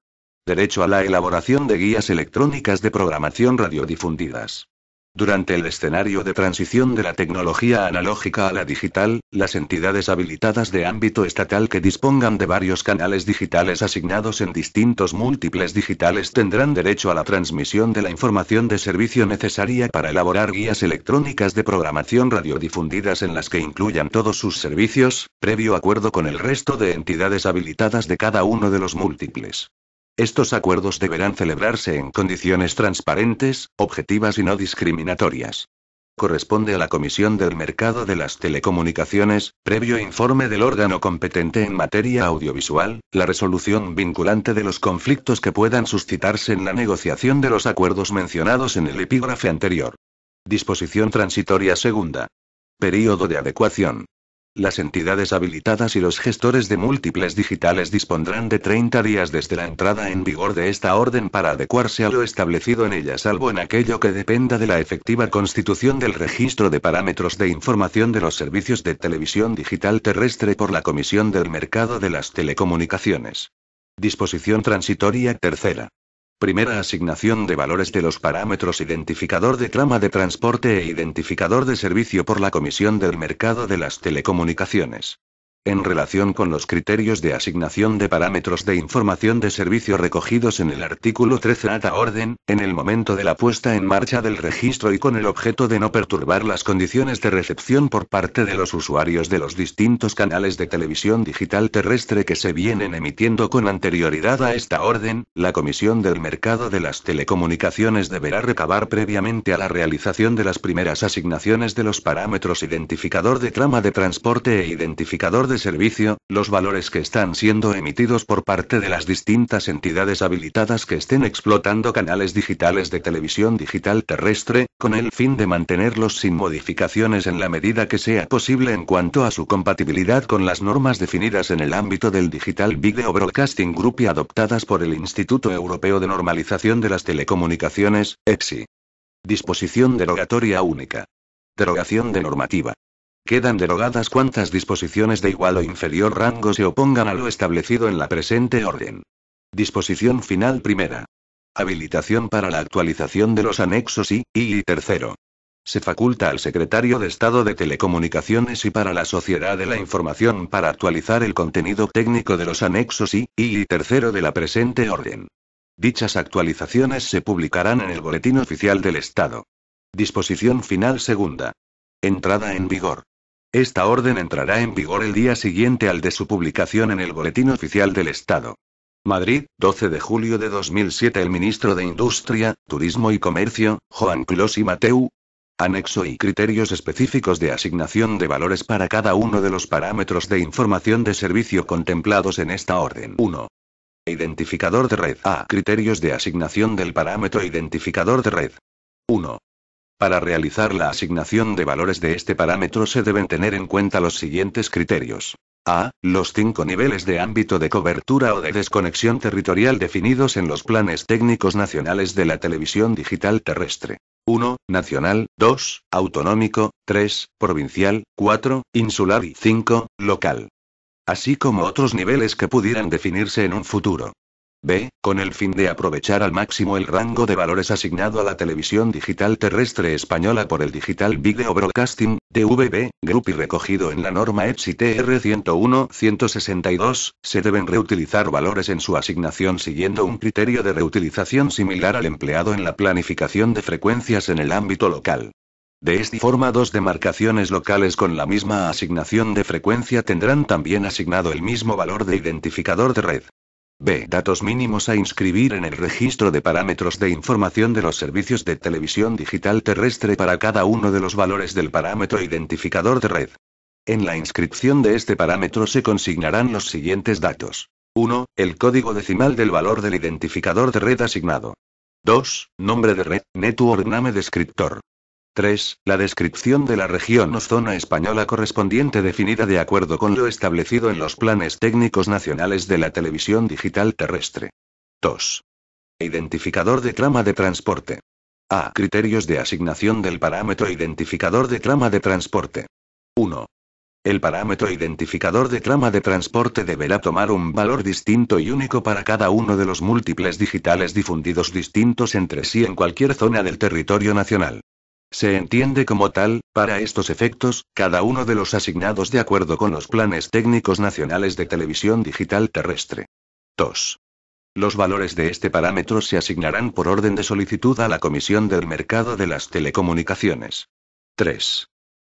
Derecho a la elaboración de guías electrónicas de programación radiodifundidas. Durante el escenario de transición de la tecnología analógica a la digital, las entidades habilitadas de ámbito estatal que dispongan de varios canales digitales asignados en distintos múltiples digitales tendrán derecho a la transmisión de la información de servicio necesaria para elaborar guías electrónicas de programación radiodifundidas en las que incluyan todos sus servicios, previo acuerdo con el resto de entidades habilitadas de cada uno de los múltiples estos acuerdos deberán celebrarse en condiciones transparentes, objetivas y no discriminatorias. Corresponde a la Comisión del Mercado de las Telecomunicaciones, previo informe del órgano competente en materia audiovisual, la resolución vinculante de los conflictos que puedan suscitarse en la negociación de los acuerdos mencionados en el epígrafe anterior. Disposición transitoria segunda. Período de adecuación. Las entidades habilitadas y los gestores de múltiples digitales dispondrán de 30 días desde la entrada en vigor de esta orden para adecuarse a lo establecido en ella, salvo en aquello que dependa de la efectiva constitución del registro de parámetros de información de los servicios de televisión digital terrestre por la Comisión del Mercado de las Telecomunicaciones. Disposición transitoria tercera. Primera asignación de valores de los parámetros identificador de trama de transporte e identificador de servicio por la Comisión del Mercado de las Telecomunicaciones en relación con los criterios de asignación de parámetros de información de servicio recogidos en el artículo 13 la Orden, en el momento de la puesta en marcha del registro y con el objeto de no perturbar las condiciones de recepción por parte de los usuarios de los distintos canales de televisión digital terrestre que se vienen emitiendo con anterioridad a esta orden, la Comisión del Mercado de las Telecomunicaciones deberá recabar previamente a la realización de las primeras asignaciones de los parámetros identificador de trama de transporte e identificador de de servicio, los valores que están siendo emitidos por parte de las distintas entidades habilitadas que estén explotando canales digitales de televisión digital terrestre, con el fin de mantenerlos sin modificaciones en la medida que sea posible en cuanto a su compatibilidad con las normas definidas en el ámbito del Digital Video Broadcasting Group y adoptadas por el Instituto Europeo de Normalización de las Telecomunicaciones, EPSI. Disposición derogatoria única. Derogación de normativa. Quedan derogadas cuantas disposiciones de igual o inferior rango se opongan a lo establecido en la presente orden. Disposición final primera. Habilitación para la actualización de los anexos I, I y tercero. Se faculta al secretario de Estado de Telecomunicaciones y para la Sociedad de la Información para actualizar el contenido técnico de los anexos I, I y tercero de la presente orden. Dichas actualizaciones se publicarán en el Boletín Oficial del Estado. Disposición final segunda. Entrada en vigor. Esta orden entrará en vigor el día siguiente al de su publicación en el Boletín Oficial del Estado. Madrid, 12 de julio de 2007. El ministro de Industria, Turismo y Comercio, Juan Clos y Mateu. Anexo y criterios específicos de asignación de valores para cada uno de los parámetros de información de servicio contemplados en esta orden. 1. Identificador de red. A. Criterios de asignación del parámetro identificador de red. 1. Para realizar la asignación de valores de este parámetro se deben tener en cuenta los siguientes criterios. A. Los cinco niveles de ámbito de cobertura o de desconexión territorial definidos en los planes técnicos nacionales de la televisión digital terrestre. 1. Nacional, 2. Autonómico, 3. Provincial, 4. Insular y 5. Local. Así como otros niveles que pudieran definirse en un futuro. B, con el fin de aprovechar al máximo el rango de valores asignado a la televisión digital terrestre española por el Digital Video Broadcasting, DVB, Group y recogido en la norma EPSI TR 101-162, se deben reutilizar valores en su asignación siguiendo un criterio de reutilización similar al empleado en la planificación de frecuencias en el ámbito local. De esta forma, dos demarcaciones locales con la misma asignación de frecuencia tendrán también asignado el mismo valor de identificador de red. B. Datos mínimos a inscribir en el registro de parámetros de información de los servicios de televisión digital terrestre para cada uno de los valores del parámetro identificador de red. En la inscripción de este parámetro se consignarán los siguientes datos. 1. El código decimal del valor del identificador de red asignado. 2. Nombre de red, network name descriptor. 3. La descripción de la región o zona española correspondiente definida de acuerdo con lo establecido en los planes técnicos nacionales de la televisión digital terrestre. 2. Identificador de trama de transporte. A. Criterios de asignación del parámetro identificador de trama de transporte. 1. El parámetro identificador de trama de transporte deberá tomar un valor distinto y único para cada uno de los múltiples digitales difundidos distintos entre sí en cualquier zona del territorio nacional. Se entiende como tal, para estos efectos, cada uno de los asignados de acuerdo con los planes técnicos nacionales de televisión digital terrestre. 2. Los valores de este parámetro se asignarán por orden de solicitud a la Comisión del Mercado de las Telecomunicaciones. 3.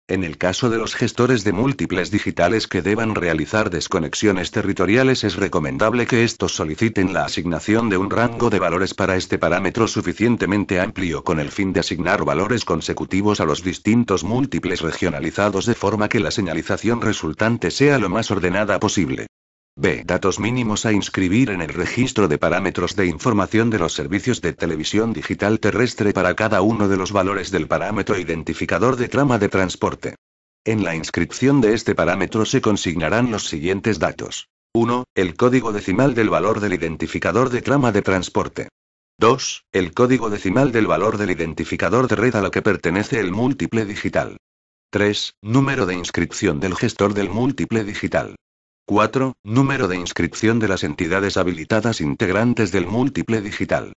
En el caso de los gestores de múltiples digitales que deban realizar desconexiones territoriales es recomendable que estos soliciten la asignación de un rango de valores para este parámetro suficientemente amplio con el fin de asignar valores consecutivos a los distintos múltiples regionalizados de forma que la señalización resultante sea lo más ordenada posible. B. Datos mínimos a inscribir en el registro de parámetros de información de los servicios de televisión digital terrestre para cada uno de los valores del parámetro identificador de trama de transporte. En la inscripción de este parámetro se consignarán los siguientes datos. 1. El código decimal del valor del identificador de trama de transporte. 2. El código decimal del valor del identificador de red a la que pertenece el múltiple digital. 3. Número de inscripción del gestor del múltiple digital. 4. Número de inscripción de las entidades habilitadas integrantes del múltiple digital.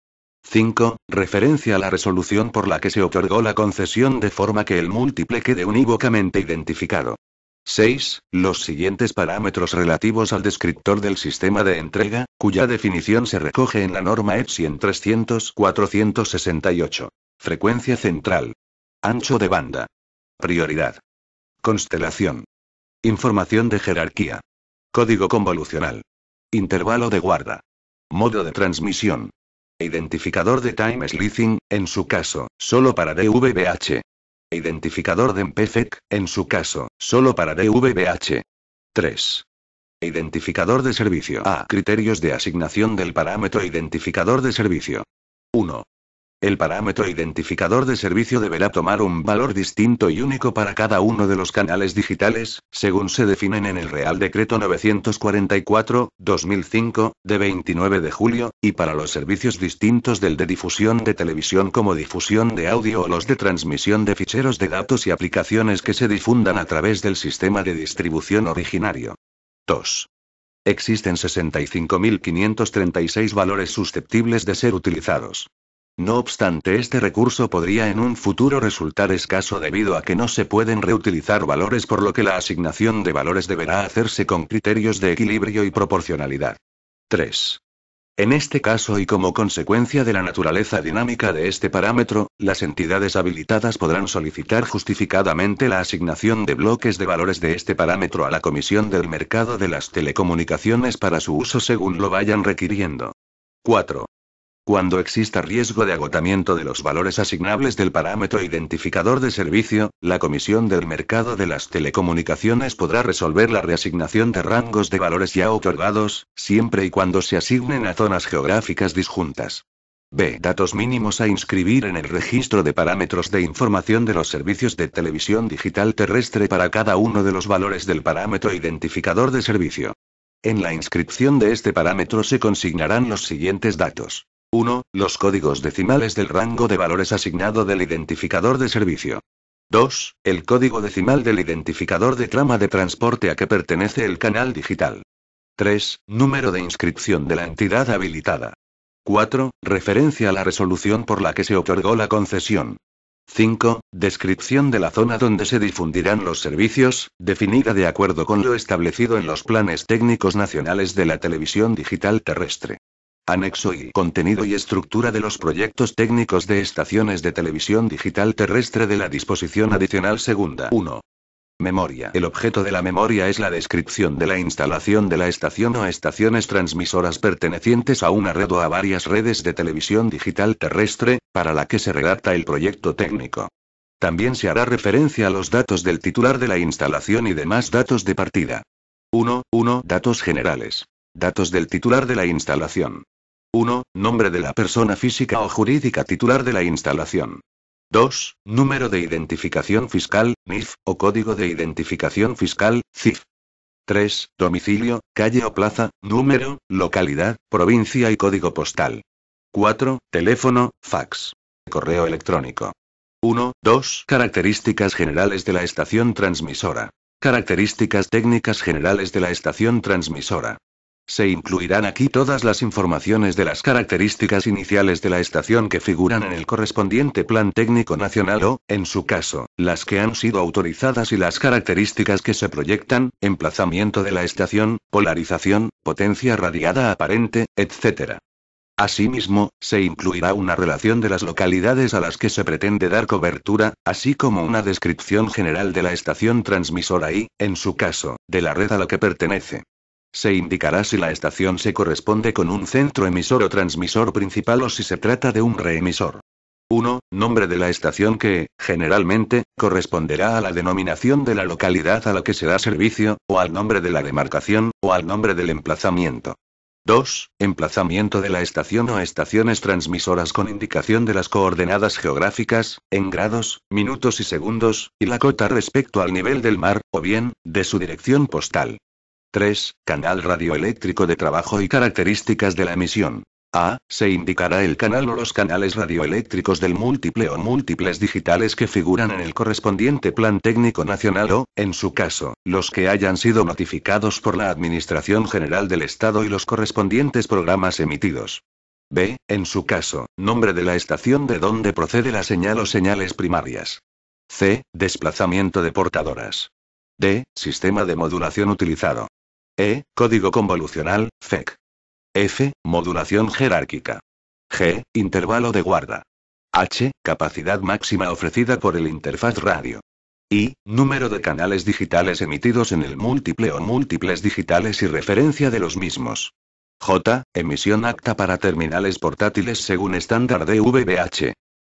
5. Referencia a la resolución por la que se otorgó la concesión de forma que el múltiple quede unívocamente identificado. 6. Los siguientes parámetros relativos al descriptor del sistema de entrega, cuya definición se recoge en la norma en 300-468. Frecuencia central. Ancho de banda. Prioridad. Constelación. Información de jerarquía. Código convolucional. Intervalo de guarda. Modo de transmisión. Identificador de time slicing, en su caso, solo para DVBH. Identificador de MPFEC, en su caso, solo para DVBH. 3. Identificador de servicio A. Criterios de asignación del parámetro identificador de servicio. 1. El parámetro identificador de servicio deberá tomar un valor distinto y único para cada uno de los canales digitales, según se definen en el Real Decreto 944-2005, de 29 de julio, y para los servicios distintos del de difusión de televisión como difusión de audio o los de transmisión de ficheros de datos y aplicaciones que se difundan a través del sistema de distribución originario. 2. Existen 65.536 valores susceptibles de ser utilizados. No obstante, este recurso podría en un futuro resultar escaso debido a que no se pueden reutilizar valores, por lo que la asignación de valores deberá hacerse con criterios de equilibrio y proporcionalidad. 3. En este caso y como consecuencia de la naturaleza dinámica de este parámetro, las entidades habilitadas podrán solicitar justificadamente la asignación de bloques de valores de este parámetro a la Comisión del Mercado de las Telecomunicaciones para su uso según lo vayan requiriendo. 4. Cuando exista riesgo de agotamiento de los valores asignables del parámetro identificador de servicio, la Comisión del Mercado de las Telecomunicaciones podrá resolver la reasignación de rangos de valores ya otorgados, siempre y cuando se asignen a zonas geográficas disjuntas. B. Datos mínimos a inscribir en el registro de parámetros de información de los servicios de televisión digital terrestre para cada uno de los valores del parámetro identificador de servicio. En la inscripción de este parámetro se consignarán los siguientes datos. 1. Los códigos decimales del rango de valores asignado del identificador de servicio. 2. El código decimal del identificador de trama de transporte a que pertenece el canal digital. 3. Número de inscripción de la entidad habilitada. 4. Referencia a la resolución por la que se otorgó la concesión. 5. Descripción de la zona donde se difundirán los servicios, definida de acuerdo con lo establecido en los planes técnicos nacionales de la televisión digital terrestre. Anexo y contenido y estructura de los proyectos técnicos de estaciones de televisión digital terrestre de la disposición adicional segunda 1. Memoria. El objeto de la memoria es la descripción de la instalación de la estación o estaciones transmisoras pertenecientes a una red o a varias redes de televisión digital terrestre, para la que se redacta el proyecto técnico. También se hará referencia a los datos del titular de la instalación y demás datos de partida. 1.1. 1. Datos generales. Datos del titular de la instalación. 1. Nombre de la persona física o jurídica titular de la instalación. 2. Número de identificación fiscal, NIF, o Código de Identificación Fiscal, CIF. 3. Domicilio, calle o plaza, número, localidad, provincia y código postal. 4. Teléfono, fax. Correo electrónico. 1. 2. Características generales de la estación transmisora. Características técnicas generales de la estación transmisora. Se incluirán aquí todas las informaciones de las características iniciales de la estación que figuran en el correspondiente Plan Técnico Nacional o, en su caso, las que han sido autorizadas y las características que se proyectan, emplazamiento de la estación, polarización, potencia radiada aparente, etc. Asimismo, se incluirá una relación de las localidades a las que se pretende dar cobertura, así como una descripción general de la estación transmisora y, en su caso, de la red a la que pertenece. Se indicará si la estación se corresponde con un centro emisor o transmisor principal o si se trata de un reemisor. 1. Nombre de la estación que, generalmente, corresponderá a la denominación de la localidad a la que se da servicio, o al nombre de la demarcación, o al nombre del emplazamiento. 2. Emplazamiento de la estación o estaciones transmisoras con indicación de las coordenadas geográficas, en grados, minutos y segundos, y la cota respecto al nivel del mar, o bien, de su dirección postal. 3. Canal radioeléctrico de trabajo y características de la emisión. A. Se indicará el canal o los canales radioeléctricos del múltiple o múltiples digitales que figuran en el correspondiente Plan Técnico Nacional o, en su caso, los que hayan sido notificados por la Administración General del Estado y los correspondientes programas emitidos. B. En su caso, nombre de la estación de donde procede la señal o señales primarias. C. Desplazamiento de portadoras. D. Sistema de modulación utilizado. E, código convolucional, FEC. F, modulación jerárquica. G, intervalo de guarda. H, capacidad máxima ofrecida por el interfaz radio. I, número de canales digitales emitidos en el múltiple o múltiples digitales y referencia de los mismos. J, emisión acta para terminales portátiles según estándar de VBH.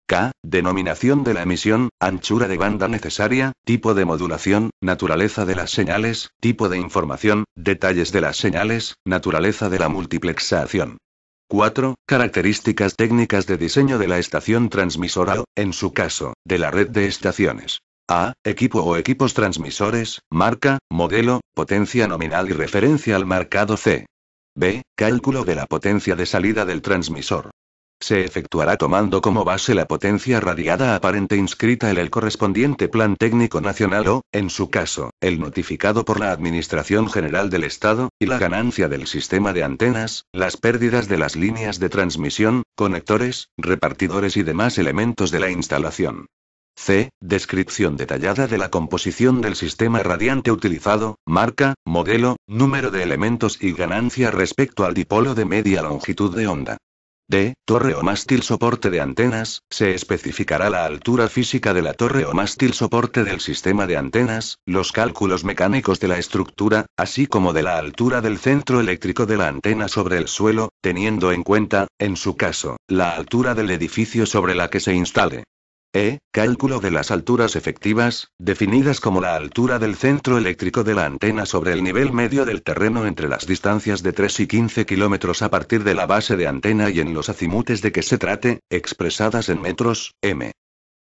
K, denominación de la emisión, anchura de banda necesaria, tipo de modulación, naturaleza de las señales, tipo de información, detalles de las señales, naturaleza de la multiplexación. 4. Características técnicas de diseño de la estación transmisora o, en su caso, de la red de estaciones. A. Equipo o equipos transmisores, marca, modelo, potencia nominal y referencia al marcado C. B. Cálculo de la potencia de salida del transmisor se efectuará tomando como base la potencia radiada aparente inscrita en el correspondiente Plan Técnico Nacional o, en su caso, el notificado por la Administración General del Estado, y la ganancia del sistema de antenas, las pérdidas de las líneas de transmisión, conectores, repartidores y demás elementos de la instalación. C. Descripción detallada de la composición del sistema radiante utilizado, marca, modelo, número de elementos y ganancia respecto al dipolo de media longitud de onda. D. Torre o mástil soporte de antenas, se especificará la altura física de la torre o mástil soporte del sistema de antenas, los cálculos mecánicos de la estructura, así como de la altura del centro eléctrico de la antena sobre el suelo, teniendo en cuenta, en su caso, la altura del edificio sobre la que se instale. E. Cálculo de las alturas efectivas, definidas como la altura del centro eléctrico de la antena sobre el nivel medio del terreno entre las distancias de 3 y 15 kilómetros a partir de la base de antena y en los azimutes de que se trate, expresadas en metros, m.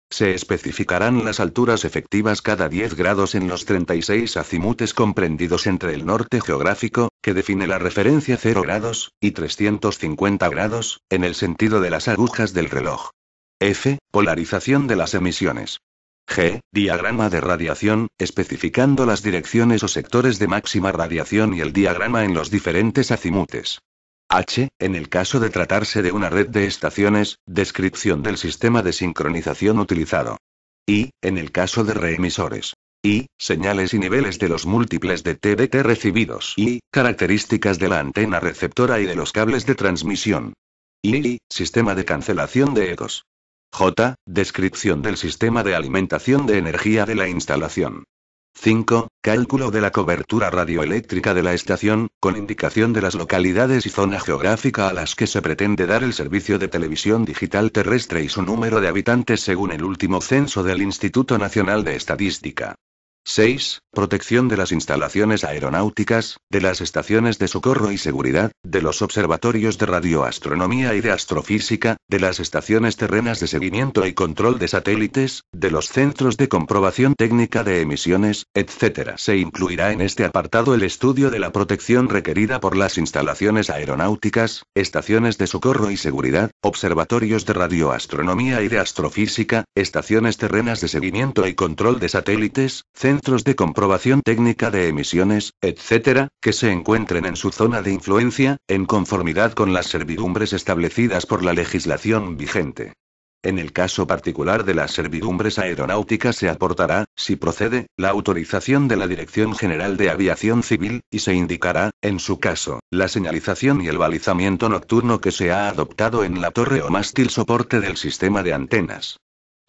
Se especificarán las alturas efectivas cada 10 grados en los 36 azimutes comprendidos entre el norte geográfico, que define la referencia 0 grados, y 350 grados, en el sentido de las agujas del reloj. F. Polarización de las emisiones. G. Diagrama de radiación, especificando las direcciones o sectores de máxima radiación y el diagrama en los diferentes azimutes. H. En el caso de tratarse de una red de estaciones, descripción del sistema de sincronización utilizado. I. En el caso de reemisores. I. Señales y niveles de los múltiples de TDT recibidos. I. Características de la antena receptora y de los cables de transmisión. I. Sistema de cancelación de ecos. J. Descripción del sistema de alimentación de energía de la instalación. 5. Cálculo de la cobertura radioeléctrica de la estación, con indicación de las localidades y zona geográfica a las que se pretende dar el servicio de televisión digital terrestre y su número de habitantes según el último censo del Instituto Nacional de Estadística. 6. Protección de las instalaciones aeronáuticas, de las estaciones de socorro y seguridad, de los observatorios de radioastronomía y de astrofísica, de las estaciones terrenas de seguimiento y control de satélites, de los centros de comprobación técnica de emisiones, etc. Se incluirá en este apartado el estudio de la protección requerida por las instalaciones aeronáuticas, estaciones de socorro y seguridad, observatorios de radioastronomía y de astrofísica, estaciones terrenas de seguimiento y control de satélites, centros de comprobación técnica de emisiones, etc., que se encuentren en su zona de influencia, en conformidad con las servidumbres establecidas por la legislación vigente. En el caso particular de las servidumbres aeronáuticas se aportará, si procede, la autorización de la Dirección General de Aviación Civil, y se indicará, en su caso, la señalización y el balizamiento nocturno que se ha adoptado en la torre o mástil soporte del sistema de antenas.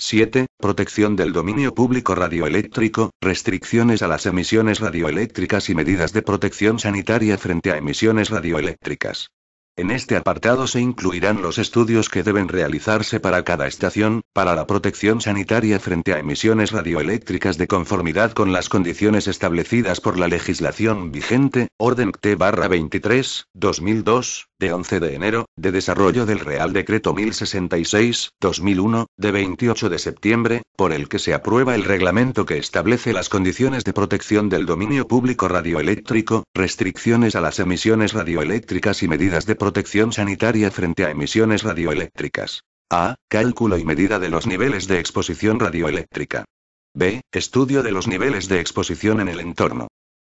7. Protección del dominio público radioeléctrico, restricciones a las emisiones radioeléctricas y medidas de protección sanitaria frente a emisiones radioeléctricas. En este apartado se incluirán los estudios que deben realizarse para cada estación, para la protección sanitaria frente a emisiones radioeléctricas de conformidad con las condiciones establecidas por la legislación vigente, Orden T-23, 2002, de 11 de enero, de desarrollo del Real Decreto 1066-2001, de 28 de septiembre, por el que se aprueba el reglamento que establece las condiciones de protección del dominio público radioeléctrico, restricciones a las emisiones radioeléctricas y medidas de protección sanitaria frente a emisiones radioeléctricas. A. Cálculo y medida de los niveles de exposición radioeléctrica. B. Estudio de los niveles de exposición en el entorno.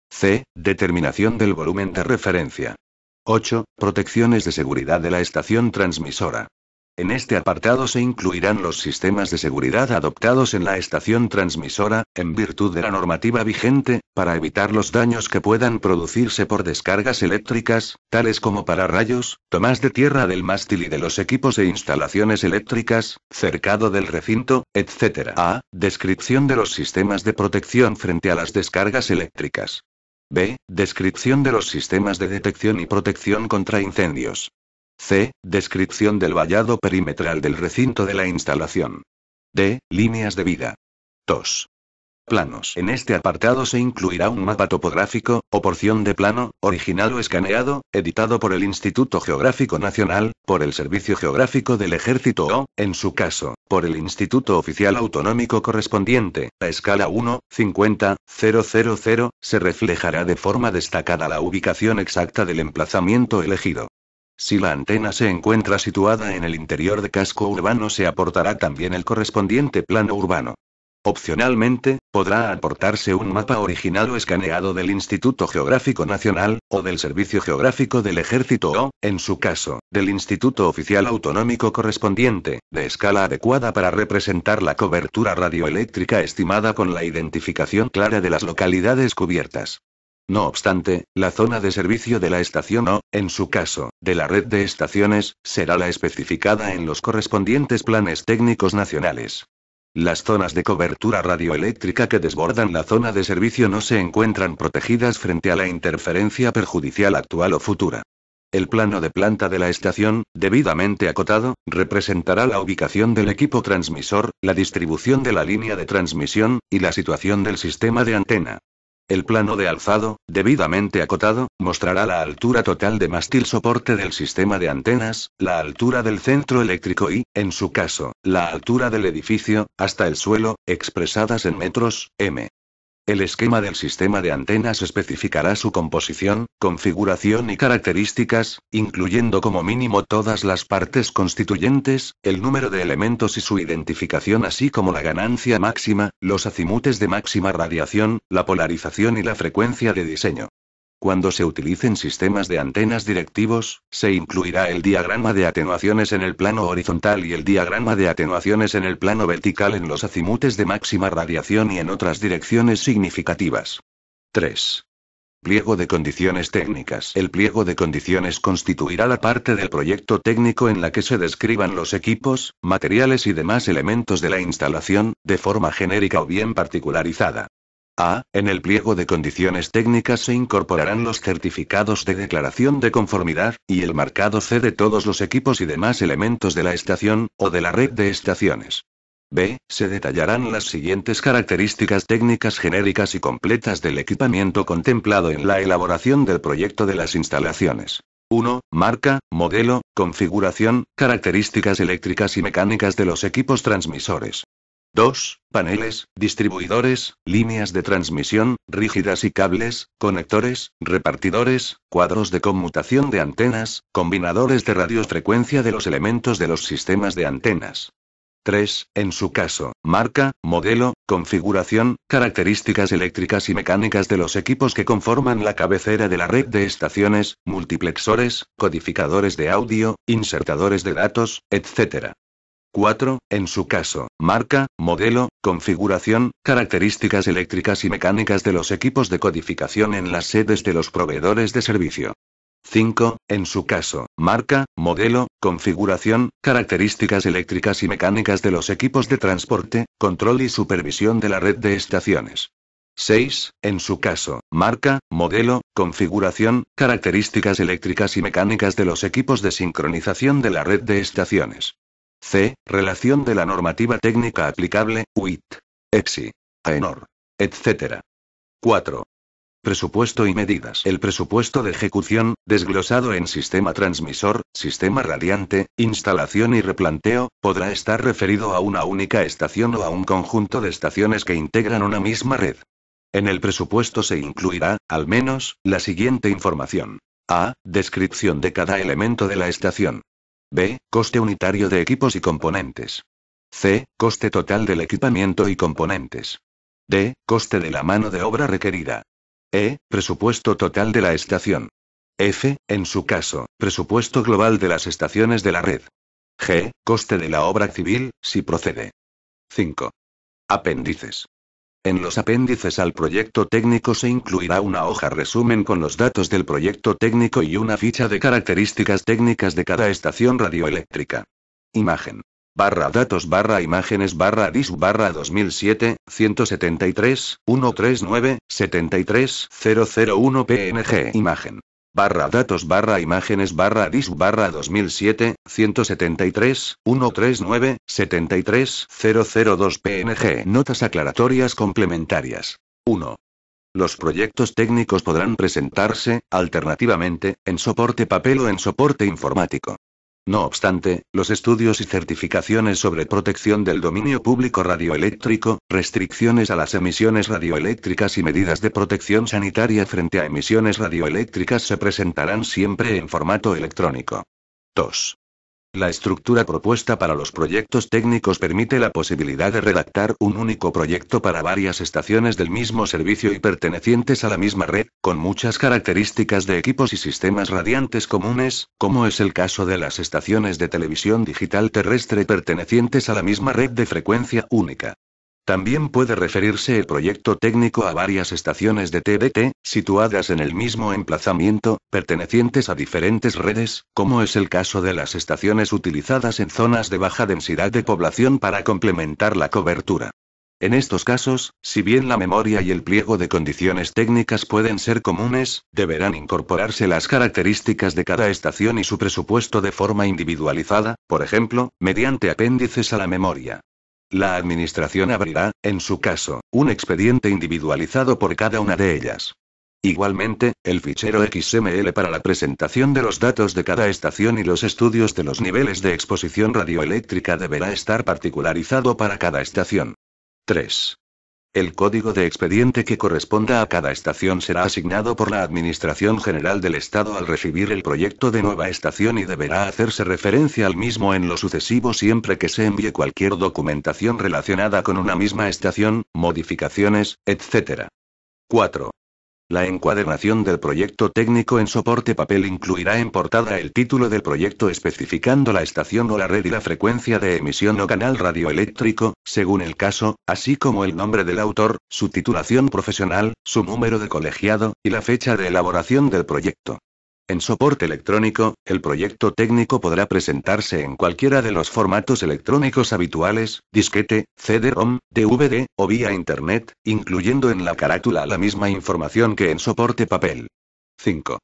C. Determinación del volumen de referencia. 8. Protecciones de seguridad de la estación transmisora. En este apartado se incluirán los sistemas de seguridad adoptados en la estación transmisora, en virtud de la normativa vigente, para evitar los daños que puedan producirse por descargas eléctricas, tales como para rayos, tomas de tierra del mástil y de los equipos e instalaciones eléctricas, cercado del recinto, etc. A. Descripción de los sistemas de protección frente a las descargas eléctricas. B. Descripción de los sistemas de detección y protección contra incendios. C. Descripción del vallado perimetral del recinto de la instalación. D. Líneas de vida. 2. Planos. En este apartado se incluirá un mapa topográfico, o porción de plano, original o escaneado, editado por el Instituto Geográfico Nacional, por el Servicio Geográfico del Ejército o, en su caso, por el Instituto Oficial Autonómico correspondiente. A escala 1, 50, 000, se reflejará de forma destacada la ubicación exacta del emplazamiento elegido. Si la antena se encuentra situada en el interior de casco urbano se aportará también el correspondiente plano urbano. Opcionalmente, podrá aportarse un mapa original o escaneado del Instituto Geográfico Nacional, o del Servicio Geográfico del Ejército o, en su caso, del Instituto Oficial Autonómico correspondiente, de escala adecuada para representar la cobertura radioeléctrica estimada con la identificación clara de las localidades cubiertas. No obstante, la zona de servicio de la estación o, en su caso, de la red de estaciones, será la especificada en los correspondientes planes técnicos nacionales. Las zonas de cobertura radioeléctrica que desbordan la zona de servicio no se encuentran protegidas frente a la interferencia perjudicial actual o futura. El plano de planta de la estación, debidamente acotado, representará la ubicación del equipo transmisor, la distribución de la línea de transmisión, y la situación del sistema de antena. El plano de alzado, debidamente acotado, mostrará la altura total de mástil soporte del sistema de antenas, la altura del centro eléctrico y, en su caso, la altura del edificio, hasta el suelo, expresadas en metros, m. El esquema del sistema de antenas especificará su composición, configuración y características, incluyendo como mínimo todas las partes constituyentes, el número de elementos y su identificación así como la ganancia máxima, los azimutes de máxima radiación, la polarización y la frecuencia de diseño. Cuando se utilicen sistemas de antenas directivos, se incluirá el diagrama de atenuaciones en el plano horizontal y el diagrama de atenuaciones en el plano vertical en los azimutes de máxima radiación y en otras direcciones significativas. 3. Pliego de condiciones técnicas. El pliego de condiciones constituirá la parte del proyecto técnico en la que se describan los equipos, materiales y demás elementos de la instalación, de forma genérica o bien particularizada a. en el pliego de condiciones técnicas se incorporarán los certificados de declaración de conformidad, y el marcado C de todos los equipos y demás elementos de la estación, o de la red de estaciones. B. Se detallarán las siguientes características técnicas genéricas y completas del equipamiento contemplado en la elaboración del proyecto de las instalaciones. 1. Marca, modelo, configuración, características eléctricas y mecánicas de los equipos transmisores. 2. Paneles, distribuidores, líneas de transmisión, rígidas y cables, conectores, repartidores, cuadros de conmutación de antenas, combinadores de radiofrecuencia de los elementos de los sistemas de antenas. 3. En su caso, marca, modelo, configuración, características eléctricas y mecánicas de los equipos que conforman la cabecera de la red de estaciones, multiplexores, codificadores de audio, insertadores de datos, etc. 4. En su caso, marca, modelo, configuración, características eléctricas y mecánicas de los equipos de codificación en las sedes de los proveedores de servicio. 5. En su caso, marca, modelo, configuración, características eléctricas y mecánicas de los equipos de transporte, control y supervisión de la red de estaciones. 6. En su caso, marca, modelo, configuración, características eléctricas y mecánicas de los equipos de sincronización de la red de estaciones. C. Relación de la normativa técnica aplicable, UIT. EPSI. AENOR. Etc. 4. Presupuesto y medidas. El presupuesto de ejecución, desglosado en sistema transmisor, sistema radiante, instalación y replanteo, podrá estar referido a una única estación o a un conjunto de estaciones que integran una misma red. En el presupuesto se incluirá, al menos, la siguiente información. A. Descripción de cada elemento de la estación. B. Coste unitario de equipos y componentes. C. Coste total del equipamiento y componentes. D. Coste de la mano de obra requerida. E. Presupuesto total de la estación. F. En su caso, presupuesto global de las estaciones de la red. G. Coste de la obra civil, si procede. 5. Apéndices. En los apéndices al proyecto técnico se incluirá una hoja resumen con los datos del proyecto técnico y una ficha de características técnicas de cada estación radioeléctrica. Imagen. Barra datos barra imágenes barra dis barra 2007, 173, 139, 73, 001 png. Imagen barra datos barra imágenes barra disc barra 2007, 173, 139, 73, 002 PNG. Notas aclaratorias complementarias. 1. Los proyectos técnicos podrán presentarse, alternativamente, en soporte papel o en soporte informático. No obstante, los estudios y certificaciones sobre protección del dominio público radioeléctrico, restricciones a las emisiones radioeléctricas y medidas de protección sanitaria frente a emisiones radioeléctricas se presentarán siempre en formato electrónico. 2. La estructura propuesta para los proyectos técnicos permite la posibilidad de redactar un único proyecto para varias estaciones del mismo servicio y pertenecientes a la misma red, con muchas características de equipos y sistemas radiantes comunes, como es el caso de las estaciones de televisión digital terrestre pertenecientes a la misma red de frecuencia única. También puede referirse el proyecto técnico a varias estaciones de TBT, situadas en el mismo emplazamiento, pertenecientes a diferentes redes, como es el caso de las estaciones utilizadas en zonas de baja densidad de población para complementar la cobertura. En estos casos, si bien la memoria y el pliego de condiciones técnicas pueden ser comunes, deberán incorporarse las características de cada estación y su presupuesto de forma individualizada, por ejemplo, mediante apéndices a la memoria. La Administración abrirá, en su caso, un expediente individualizado por cada una de ellas. Igualmente, el fichero XML para la presentación de los datos de cada estación y los estudios de los niveles de exposición radioeléctrica deberá estar particularizado para cada estación. 3. El código de expediente que corresponda a cada estación será asignado por la Administración General del Estado al recibir el proyecto de nueva estación y deberá hacerse referencia al mismo en lo sucesivo siempre que se envíe cualquier documentación relacionada con una misma estación, modificaciones, etc. 4. La encuadernación del proyecto técnico en soporte papel incluirá en portada el título del proyecto especificando la estación o la red y la frecuencia de emisión o canal radioeléctrico, según el caso, así como el nombre del autor, su titulación profesional, su número de colegiado, y la fecha de elaboración del proyecto. En soporte electrónico, el proyecto técnico podrá presentarse en cualquiera de los formatos electrónicos habituales, disquete, CD-ROM, DVD, o vía Internet, incluyendo en la carátula la misma información que en soporte papel. 5.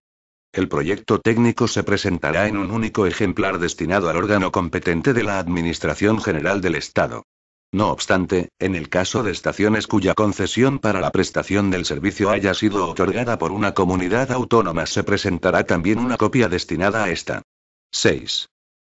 El proyecto técnico se presentará en un único ejemplar destinado al órgano competente de la Administración General del Estado. No obstante, en el caso de estaciones cuya concesión para la prestación del servicio haya sido otorgada por una comunidad autónoma, se presentará también una copia destinada a esta. 6.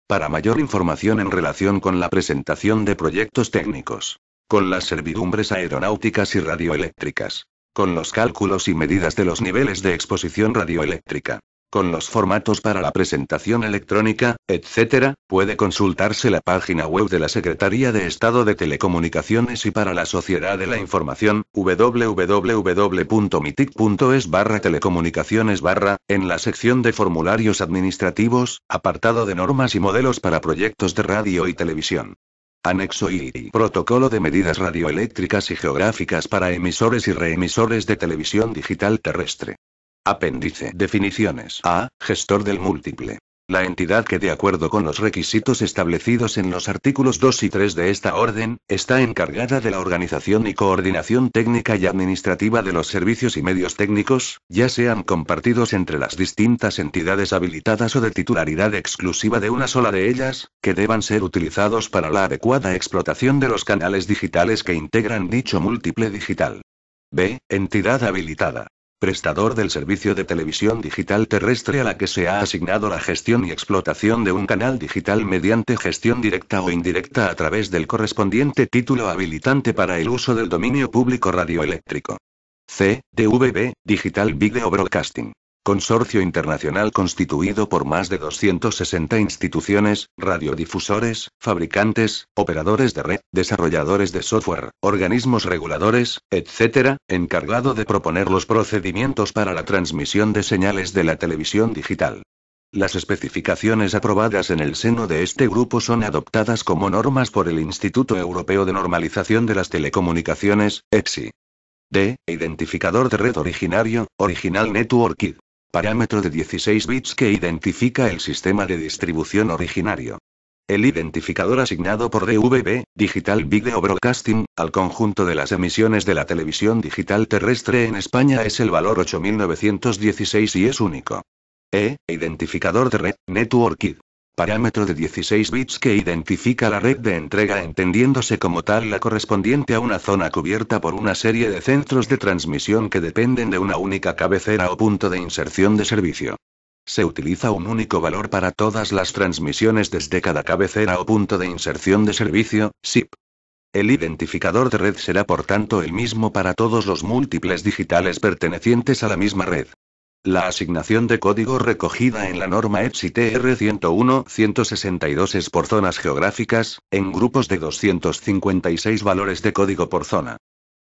Para mayor información en relación con la presentación de proyectos técnicos, con las servidumbres aeronáuticas y radioeléctricas, con los cálculos y medidas de los niveles de exposición radioeléctrica, con los formatos para la presentación electrónica, etc., puede consultarse la página web de la Secretaría de Estado de Telecomunicaciones y para la Sociedad de la Información, www.mitic.es barra telecomunicaciones barra, en la sección de formularios administrativos, apartado de normas y modelos para proyectos de radio y televisión. Anexo II. Protocolo de medidas radioeléctricas y geográficas para emisores y reemisores de televisión digital terrestre. Apéndice Definiciones A. Gestor del múltiple. La entidad que de acuerdo con los requisitos establecidos en los artículos 2 y 3 de esta orden, está encargada de la organización y coordinación técnica y administrativa de los servicios y medios técnicos, ya sean compartidos entre las distintas entidades habilitadas o de titularidad exclusiva de una sola de ellas, que deban ser utilizados para la adecuada explotación de los canales digitales que integran dicho múltiple digital. B. Entidad habilitada prestador del servicio de televisión digital terrestre a la que se ha asignado la gestión y explotación de un canal digital mediante gestión directa o indirecta a través del correspondiente título habilitante para el uso del dominio público radioeléctrico. C. Digital Video Broadcasting. Consorcio internacional constituido por más de 260 instituciones, radiodifusores, fabricantes, operadores de red, desarrolladores de software, organismos reguladores, etc., encargado de proponer los procedimientos para la transmisión de señales de la televisión digital. Las especificaciones aprobadas en el seno de este grupo son adoptadas como normas por el Instituto Europeo de Normalización de las Telecomunicaciones, ETSI. D. Identificador de red originario, Original Network ID parámetro de 16 bits que identifica el sistema de distribución originario. El identificador asignado por DVB, Digital Video Broadcasting, al conjunto de las emisiones de la televisión digital terrestre en España es el valor 8916 y es único. E, identificador de red, Network ID parámetro de 16 bits que identifica la red de entrega entendiéndose como tal la correspondiente a una zona cubierta por una serie de centros de transmisión que dependen de una única cabecera o punto de inserción de servicio. Se utiliza un único valor para todas las transmisiones desde cada cabecera o punto de inserción de servicio, SIP. El identificador de red será por tanto el mismo para todos los múltiples digitales pertenecientes a la misma red. La asignación de código recogida en la norma EPSI TR 101-162 es por zonas geográficas, en grupos de 256 valores de código por zona.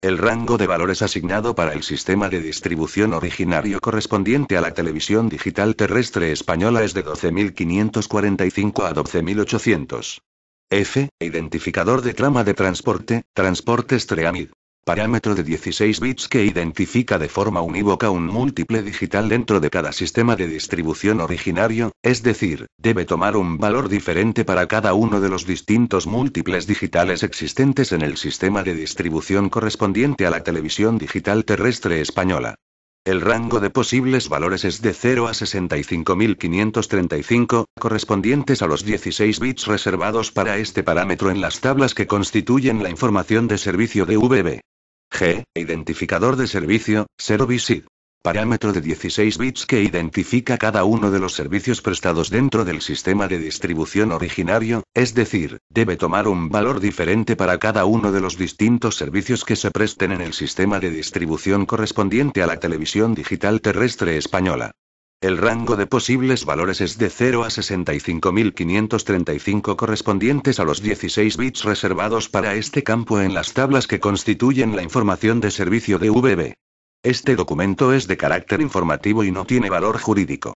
El rango de valores asignado para el sistema de distribución originario correspondiente a la televisión digital terrestre española es de 12.545 a 12.800. F. Identificador de trama de transporte, transportes Treamid parámetro de 16 bits que identifica de forma unívoca un múltiple digital dentro de cada sistema de distribución originario, es decir, debe tomar un valor diferente para cada uno de los distintos múltiples digitales existentes en el sistema de distribución correspondiente a la televisión digital terrestre española. El rango de posibles valores es de 0 a 65.535, correspondientes a los 16 bits reservados para este parámetro en las tablas que constituyen la información de servicio de VB. G. Identificador de servicio, 0 sid Parámetro de 16 bits que identifica cada uno de los servicios prestados dentro del sistema de distribución originario, es decir, debe tomar un valor diferente para cada uno de los distintos servicios que se presten en el sistema de distribución correspondiente a la televisión digital terrestre española. El rango de posibles valores es de 0 a 65.535 correspondientes a los 16 bits reservados para este campo en las tablas que constituyen la información de servicio de VB. Este documento es de carácter informativo y no tiene valor jurídico.